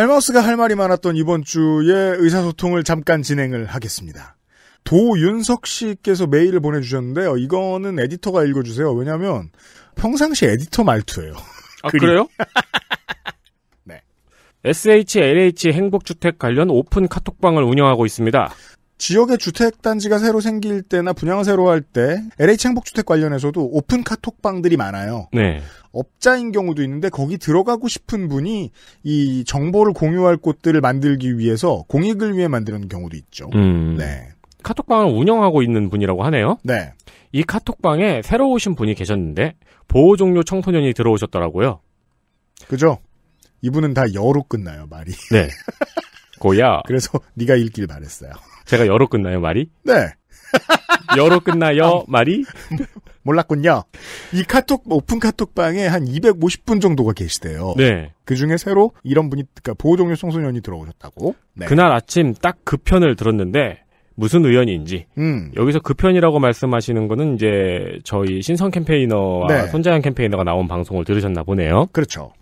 Speaker 2: 헬마우스가 할 말이 많았던 이번 주에 의사소통을 잠깐 진행을 하겠습니다. 도윤석 씨께서 메일을 보내주셨는데요. 이거는 에디터가 읽어주세요. 왜냐하면 평상시 에디터 말투예요.
Speaker 3: 아 그래요? 네. SHLH 행복주택 관련 오픈 카톡방을 운영하고 있습니다.
Speaker 2: 지역의 주택단지가 새로 생길 때나 분양을 새로 할 때 LH 행복주택 관련해서도 오픈 카톡방들이 많아요. 네. 업자인 경우도 있는데 거기 들어가고 싶은 분이 이 정보를 공유할 곳들을 만들기 위해서 공익을 위해 만드는 경우도 있죠. 음. 네.
Speaker 3: 카톡방을 운영하고 있는 분이라고 하네요. 네. 이 카톡방에 새로 오신 분이 계셨는데 보호 종료 청소년이 들어오셨더라고요.
Speaker 2: 그죠? 이분은 다 여로 끝나요 말이.
Speaker 3: 네. 고야. 그래서 네가 읽길 바랬어요. 제가 여로
Speaker 2: 끝나요, 말이? 네. 여로 끝나요, 말이? 몰랐군요. 이 카톡, 오픈 카톡방에 한 250분 정도가 계시대요. 네. 그 중에 새로 이런 분이, 그러니까 보호종료 청소년이 들어오셨다고.
Speaker 3: 네. 그날 아침 딱 그 편을 들었는데, 무슨 의원인지. 음. 여기서 그 편이라고 말씀하시는 거는 이제 저희 신성 캠페이너와 네. 손자연 캠페이너가 나온 방송을 들으셨나 보네요. 그렇죠.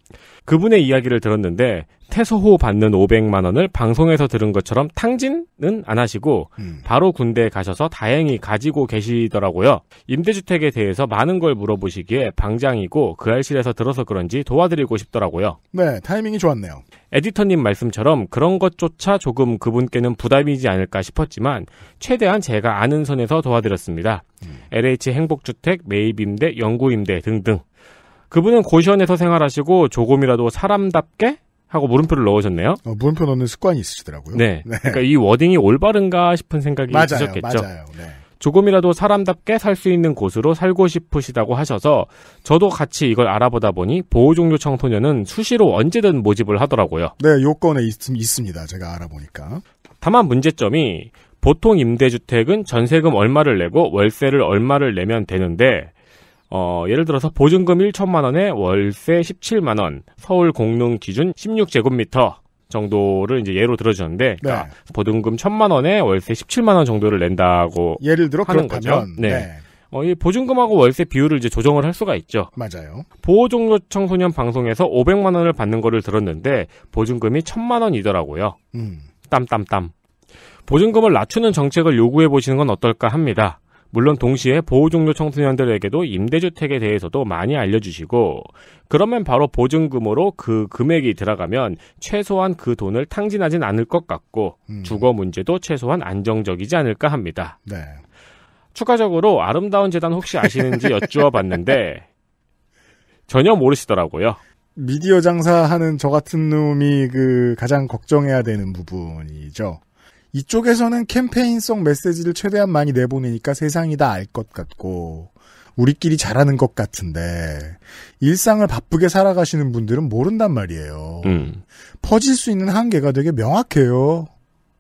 Speaker 3: 그분의 이야기를 들었는데 태소호 받는 500만 원을 방송에서 들은 것처럼 탕진은 안 하시고 음. 바로 군대에 가셔서 다행히 가지고 계시더라고요. 임대주택에 대해서 많은 걸 물어보시기에 방장이고 그 알실에서 들어서 그런지 도와드리고 싶더라고요.
Speaker 2: 네, 타이밍이 좋았네요.
Speaker 3: 에디터님 말씀처럼 그런 것조차 조금 그분께는 부담이지 않을까 싶었지만 최대한 제가 아는 선에서 도와드렸습니다. 음. LH 행복주택, 매입임대, 영구임대 등등. 그분은 고시원에서 생활하시고 조금이라도 사람답게 하고 물음표를 넣으셨네요.
Speaker 2: 어, 물음표 넣는 습관이 있으시더라고요.
Speaker 3: 네. 네. 그러니까 이 워딩이 올바른가 싶은 생각이 맞아요, 드셨겠죠. 맞아요. 네. 조금이라도 사람답게 살 수 있는 곳으로 살고 싶으시다고 하셔서 저도 같이 이걸 알아보다 보니 보호종료 청소년은 수시로 언제든 모집을 하더라고요.
Speaker 2: 네, 요건에 있, 있습니다. 제가 알아보니까.
Speaker 3: 다만 문제점이 보통 임대주택은 전세금 얼마를 내고 월세를 얼마를 내면 되는데 어, 예를 들어서 보증금 1천만 원에 월세 17만 원, 서울 공릉 기준 16제곱미터 정도를 이제 예로 들어주는데 네. 그러니까 보증금 1천만 원에 월세 17만 원 정도를 낸다고 예를 들어 하는 그렇다면, 거죠. 네. 네. 어, 이 보증금하고 월세 비율을 이제 조정을 할 수가 있죠. 맞아요. 보호종료 청소년 방송에서 500만 원을 받는 거를 들었는데 보증금이 1000만 원이더라고요. 음. 땀땀땀. 보증금을 낮추는 정책을 요구해 보시는 건 어떨까 합니다. 물론 동시에 보호 종료 청소년들에게도 임대주택에 대해서도 많이 알려주시고 그러면 바로 보증금으로 그 금액이 들어가면 최소한 그 돈을 탕진하진 않을 것 같고 음. 주거 문제도 최소한 안정적이지 않을까 합니다. 네. 추가적으로 아름다운 재단 혹시 아시는지 여쭈어봤는데 전혀 모르시더라고요.
Speaker 2: 미디어 장사하는 저 같은 놈이 그 가장 걱정해야 되는 부분이죠. 이쪽에서는 캠페인성 메시지를 최대한 많이 내보내니까 세상이 다 알 것 같고 우리끼리 잘하는 것 같은데 일상을 바쁘게 살아가시는 분들은 모른단 말이에요. 음. 퍼질 수 있는 한계가 되게 명확해요.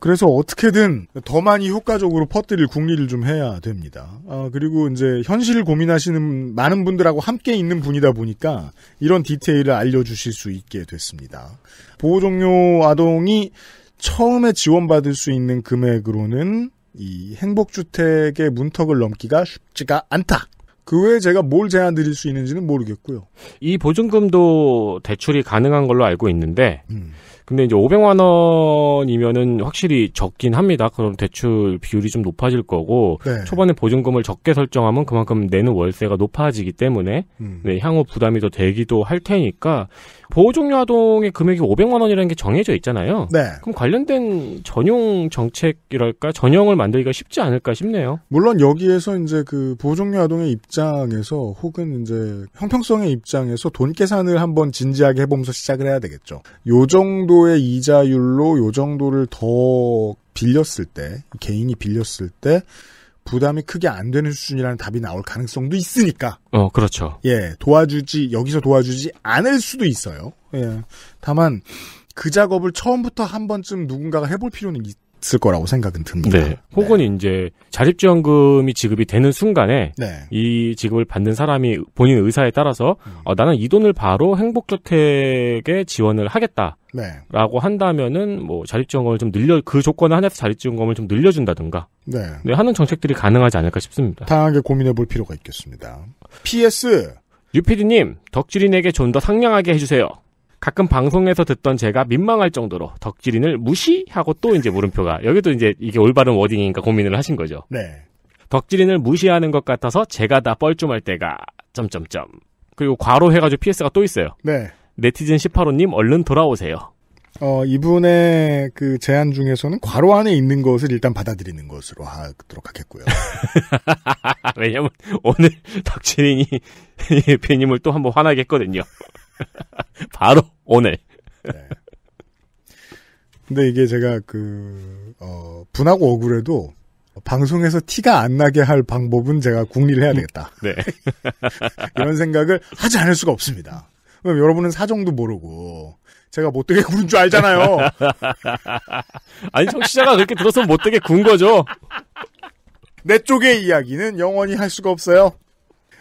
Speaker 2: 그래서 어떻게든 더 많이 효과적으로 퍼뜨릴 국리를 좀 해야 됩니다. 아, 그리고 이제 현실을 고민하시는 많은 분들하고 함께 있는 분이다 보니까 이런 디테일을 알려주실 수 있게 됐습니다. 보호종료 아동이 처음에 지원받을 수 있는 금액으로는 이 행복주택의 문턱을 넘기가 쉽지가 않다. 그 외에 제가 뭘 제안 드릴 수 있는지는 모르겠고요.
Speaker 3: 이 보증금도 대출이 가능한 걸로 알고 있는데, 음. 근데 이제 500만 원이면은 확실히 적긴 합니다. 그럼 대출 비율이 좀 높아질 거고 네. 초반에 보증금을 적게 설정하면 그만큼 내는 월세가 높아지기 때문에 음. 네, 향후 부담이 더 되기도 할 테니까 보호종료아동의 금액이 500만 원이라는 게 정해져 있잖아요. 네. 그럼 관련된 전용 정책이랄까 전형을 만들기가 쉽지 않을까 싶네요.
Speaker 2: 물론 여기에서 이제 그보호종료아동의 입장에서 혹은 이제 형평성의 입장에서 돈 계산을 한번 진지하게 해보면서 시작을 해야 되겠죠. 요 정도의 이자율로 요 정도를 더 빌렸을 때 개인이 빌렸을 때 부담이 크게 안 되는 수준이라는 답이 나올 가능성도 있으니까.
Speaker 3: 어, 그렇죠.
Speaker 2: 예, 도와주지, 여기서 도와주지 않을 수도 있어요. 예. 다만, 그 작업을 처음부터 한 번쯤 누군가가 해볼 필요는 있, 있을 거라고 생각은 듭니다. 네. 네. 혹은
Speaker 3: 네. 이제 자립지원금이 지급이 되는 순간에 네. 이 지급을 받는 사람이 본인 의사에 따라서 음. 어, 나는 이 돈을 바로 행복주택에 지원을 하겠다. 라고 네. 한다면은 뭐 자립지원금을 좀 늘려 그 조건을 한해서 자립지원금을 좀 늘려준다든가 네. 네. 하는 정책들이 가능하지 않을까 싶습니다. 다양하게 고민해 볼 필요가 있겠습니다. PS 유피디님 덕질인에게 좀 더 상냥하게 해주세요. 가끔 방송에서 듣던 제가 민망할 정도로 덕질인을 무시하고 또 이제 물음표가 여기도 이제 이게 올바른 워딩이니까 고민을 하신 거죠. 네. 덕질인을 무시하는 것 같아서 제가 다 뻘쭘할 때가 점점점 그리고 과로 해가지고 PS가 또 있어요. 네. 네티즌 18호님 얼른 돌아오세요.
Speaker 2: 어 이분의 그 제안 중에서는 과로 안에 있는 것을 일단 받아들이는 것으로 하도록 하겠고요.
Speaker 3: 왜냐면 오늘 덕질인이 배님을또 한번 화나겠거든요 바로 오늘. 네.
Speaker 2: 근데 이게 제가 그, 어, 분하고 억울해도 방송에서 티가 안 나게 할 방법은 제가 궁리를 해야 되겠다. 음, 네. 이런 생각을 하지 않을 수가 없습니다. 그럼 여러분은 사정도 모르고 제가 못되게 구는 줄 알잖아요.
Speaker 3: 아니 청취자가 그렇게 들었으면 못되게
Speaker 2: 군 거죠. 내 쪽의 이야기는 영원히 할 수가 없어요.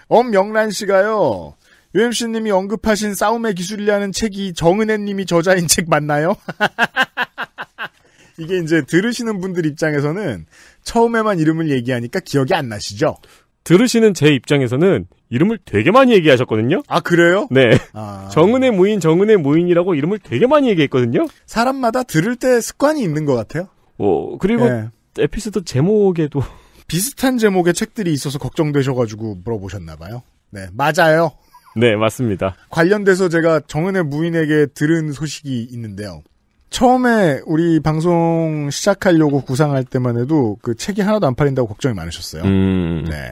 Speaker 2: 엄명란 씨가요. UMC 님이 언급하신 싸움의 기술이라는 책이 정은혜 님이 저자인 책 맞나요? 이게 이제 들으시는 분들 입장에서는 처음에만 이름을 얘기하니까 기억이 안 나시죠? 들으시는 제 입장에서는 이름을 되게
Speaker 3: 많이 얘기하셨거든요. 아 그래요? 네. 아... 정은혜 모인 정은혜 모인이라고 이름을 되게 많이 얘기했거든요.
Speaker 2: 사람마다 들을 때 습관이 있는 것 같아요. 어 그리고 네. 에피소드 제목에도 비슷한 제목의 책들이 있어서 걱정되셔가지고 물어보셨나봐요. 네 맞아요. 네, 맞습니다. 관련돼서 제가 정은의 무인에게 들은 소식이 있는데요. 처음에 우리 방송 시작하려고 구상할 때만 해도 그 책이 하나도 안 팔린다고 걱정이 많으셨어요.
Speaker 1: 음.
Speaker 2: 네.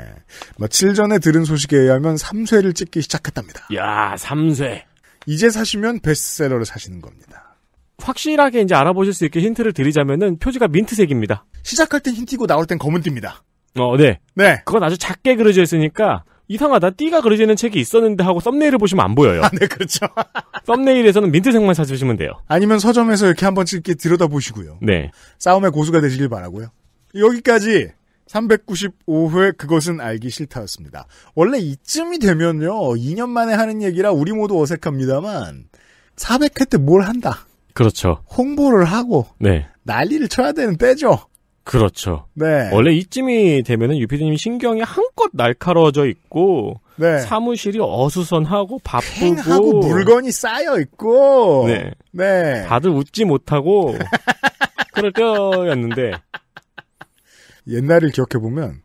Speaker 2: 며칠 전에 들은 소식에 의하면 3쇄를 찍기 시작했답니다. 야, 3쇄. 이제 사시면 베스트셀러를 사시는 겁니다.
Speaker 3: 확실하게 이제 알아보실 수 있게 힌트를 드리자면은 표지가 민트색입니다. 시작할 땐흰 띠고 나올
Speaker 2: 땐 검은 띠입니다.
Speaker 3: 어, 네. 네. 그건 아주 작게 그려져 있으니까 이상하다 띠가 그려지는 책이 있었는데 하고 썸네일을 보시면 안 보여요. 아, 네 그렇죠. 썸네일에서는 민트색만 사주시면
Speaker 2: 돼요. 아니면 서점에서 이렇게 한번 찍게 들여다 보시고요. 네. 싸움의 고수가 되시길 바라고요. 여기까지 395회 그것은 알기 싫다였습니다. 원래 이쯤이 되면요 2년 만에 하는 얘기라 우리 모두 어색합니다만 400회 때 뭘 한다. 그렇죠. 홍보를 하고 네. 난리를 쳐야 되는 때죠.
Speaker 3: 그렇죠. 네. 원래 이쯤이 되면은 유피디님 신경이 한껏 날카로워져 있고 네. 사무실이 어수선하고 바쁘고 하고
Speaker 2: 물건이 쌓여 있고 네. 네. 다들 웃지 못하고 그럴 때였는데 옛날을 기억해 보면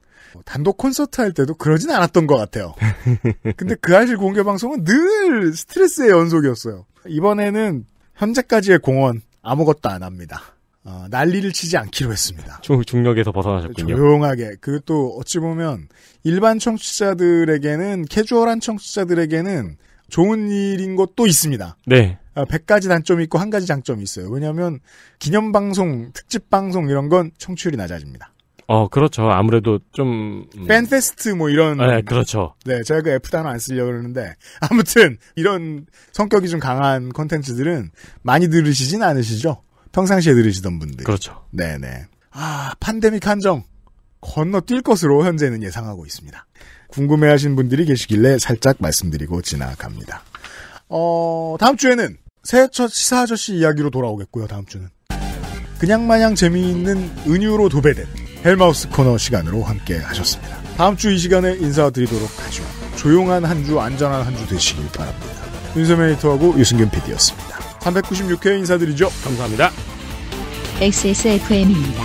Speaker 2: 단독 콘서트 할 때도 그러진 않았던 것 같아요. 근데 그 아실 공개 방송은 늘 스트레스의 연속이었어요. 이번에는 현재까지의 공헌 아무것도 안 합니다. 어,
Speaker 3: 난리를 치지 않기로 했습니다. 중, 중력에서 벗어나셨군요.
Speaker 2: 조용하게. 그 또 어찌 보면 일반 청취자들에게는 캐주얼한 청취자들에게는 좋은 일인 것도 있습니다. 네. 100가지 아, 단점이 있고 한 가지 장점이 있어요. 왜냐하면 기념 방송, 특집 방송 이런 건 청취율이 낮아집니다.
Speaker 3: 어, 그렇죠. 아무래도 좀. 음... 팬페스트 뭐 이런. 네, 그렇죠.
Speaker 2: 네, 제가 그 F 단어 안 쓰려고 그러는데. 아무튼, 이런 성격이 좀 강한 컨텐츠들은 많이 들으시진 않으시죠? 평상시에 들으시던 분들. 그렇죠. 네네. 아, 판데믹 한정. 건너뛸 것으로 현재는 예상하고 있습니다. 궁금해하신 분들이 계시길래 살짝 말씀드리고 지나갑니다. 어, 다음 주에는 새해 첫 시사 아저씨 이야기로 돌아오겠고요, 다음 주는. 그냥 마냥 재미있는 은유로 도배된 헬마우스 코너 시간으로 함께 하셨습니다. 다음 주 이 시간에 인사드리도록 하죠. 조용한 한 주, 안전한 한 주 되시길 바랍니다. 윤세메이터하고 유승균 PD였습니다. 396회 인사드리죠. 감사합니다.
Speaker 1: XSFM입니다.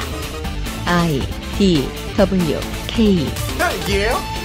Speaker 1: I D W K.
Speaker 2: 딸기예요?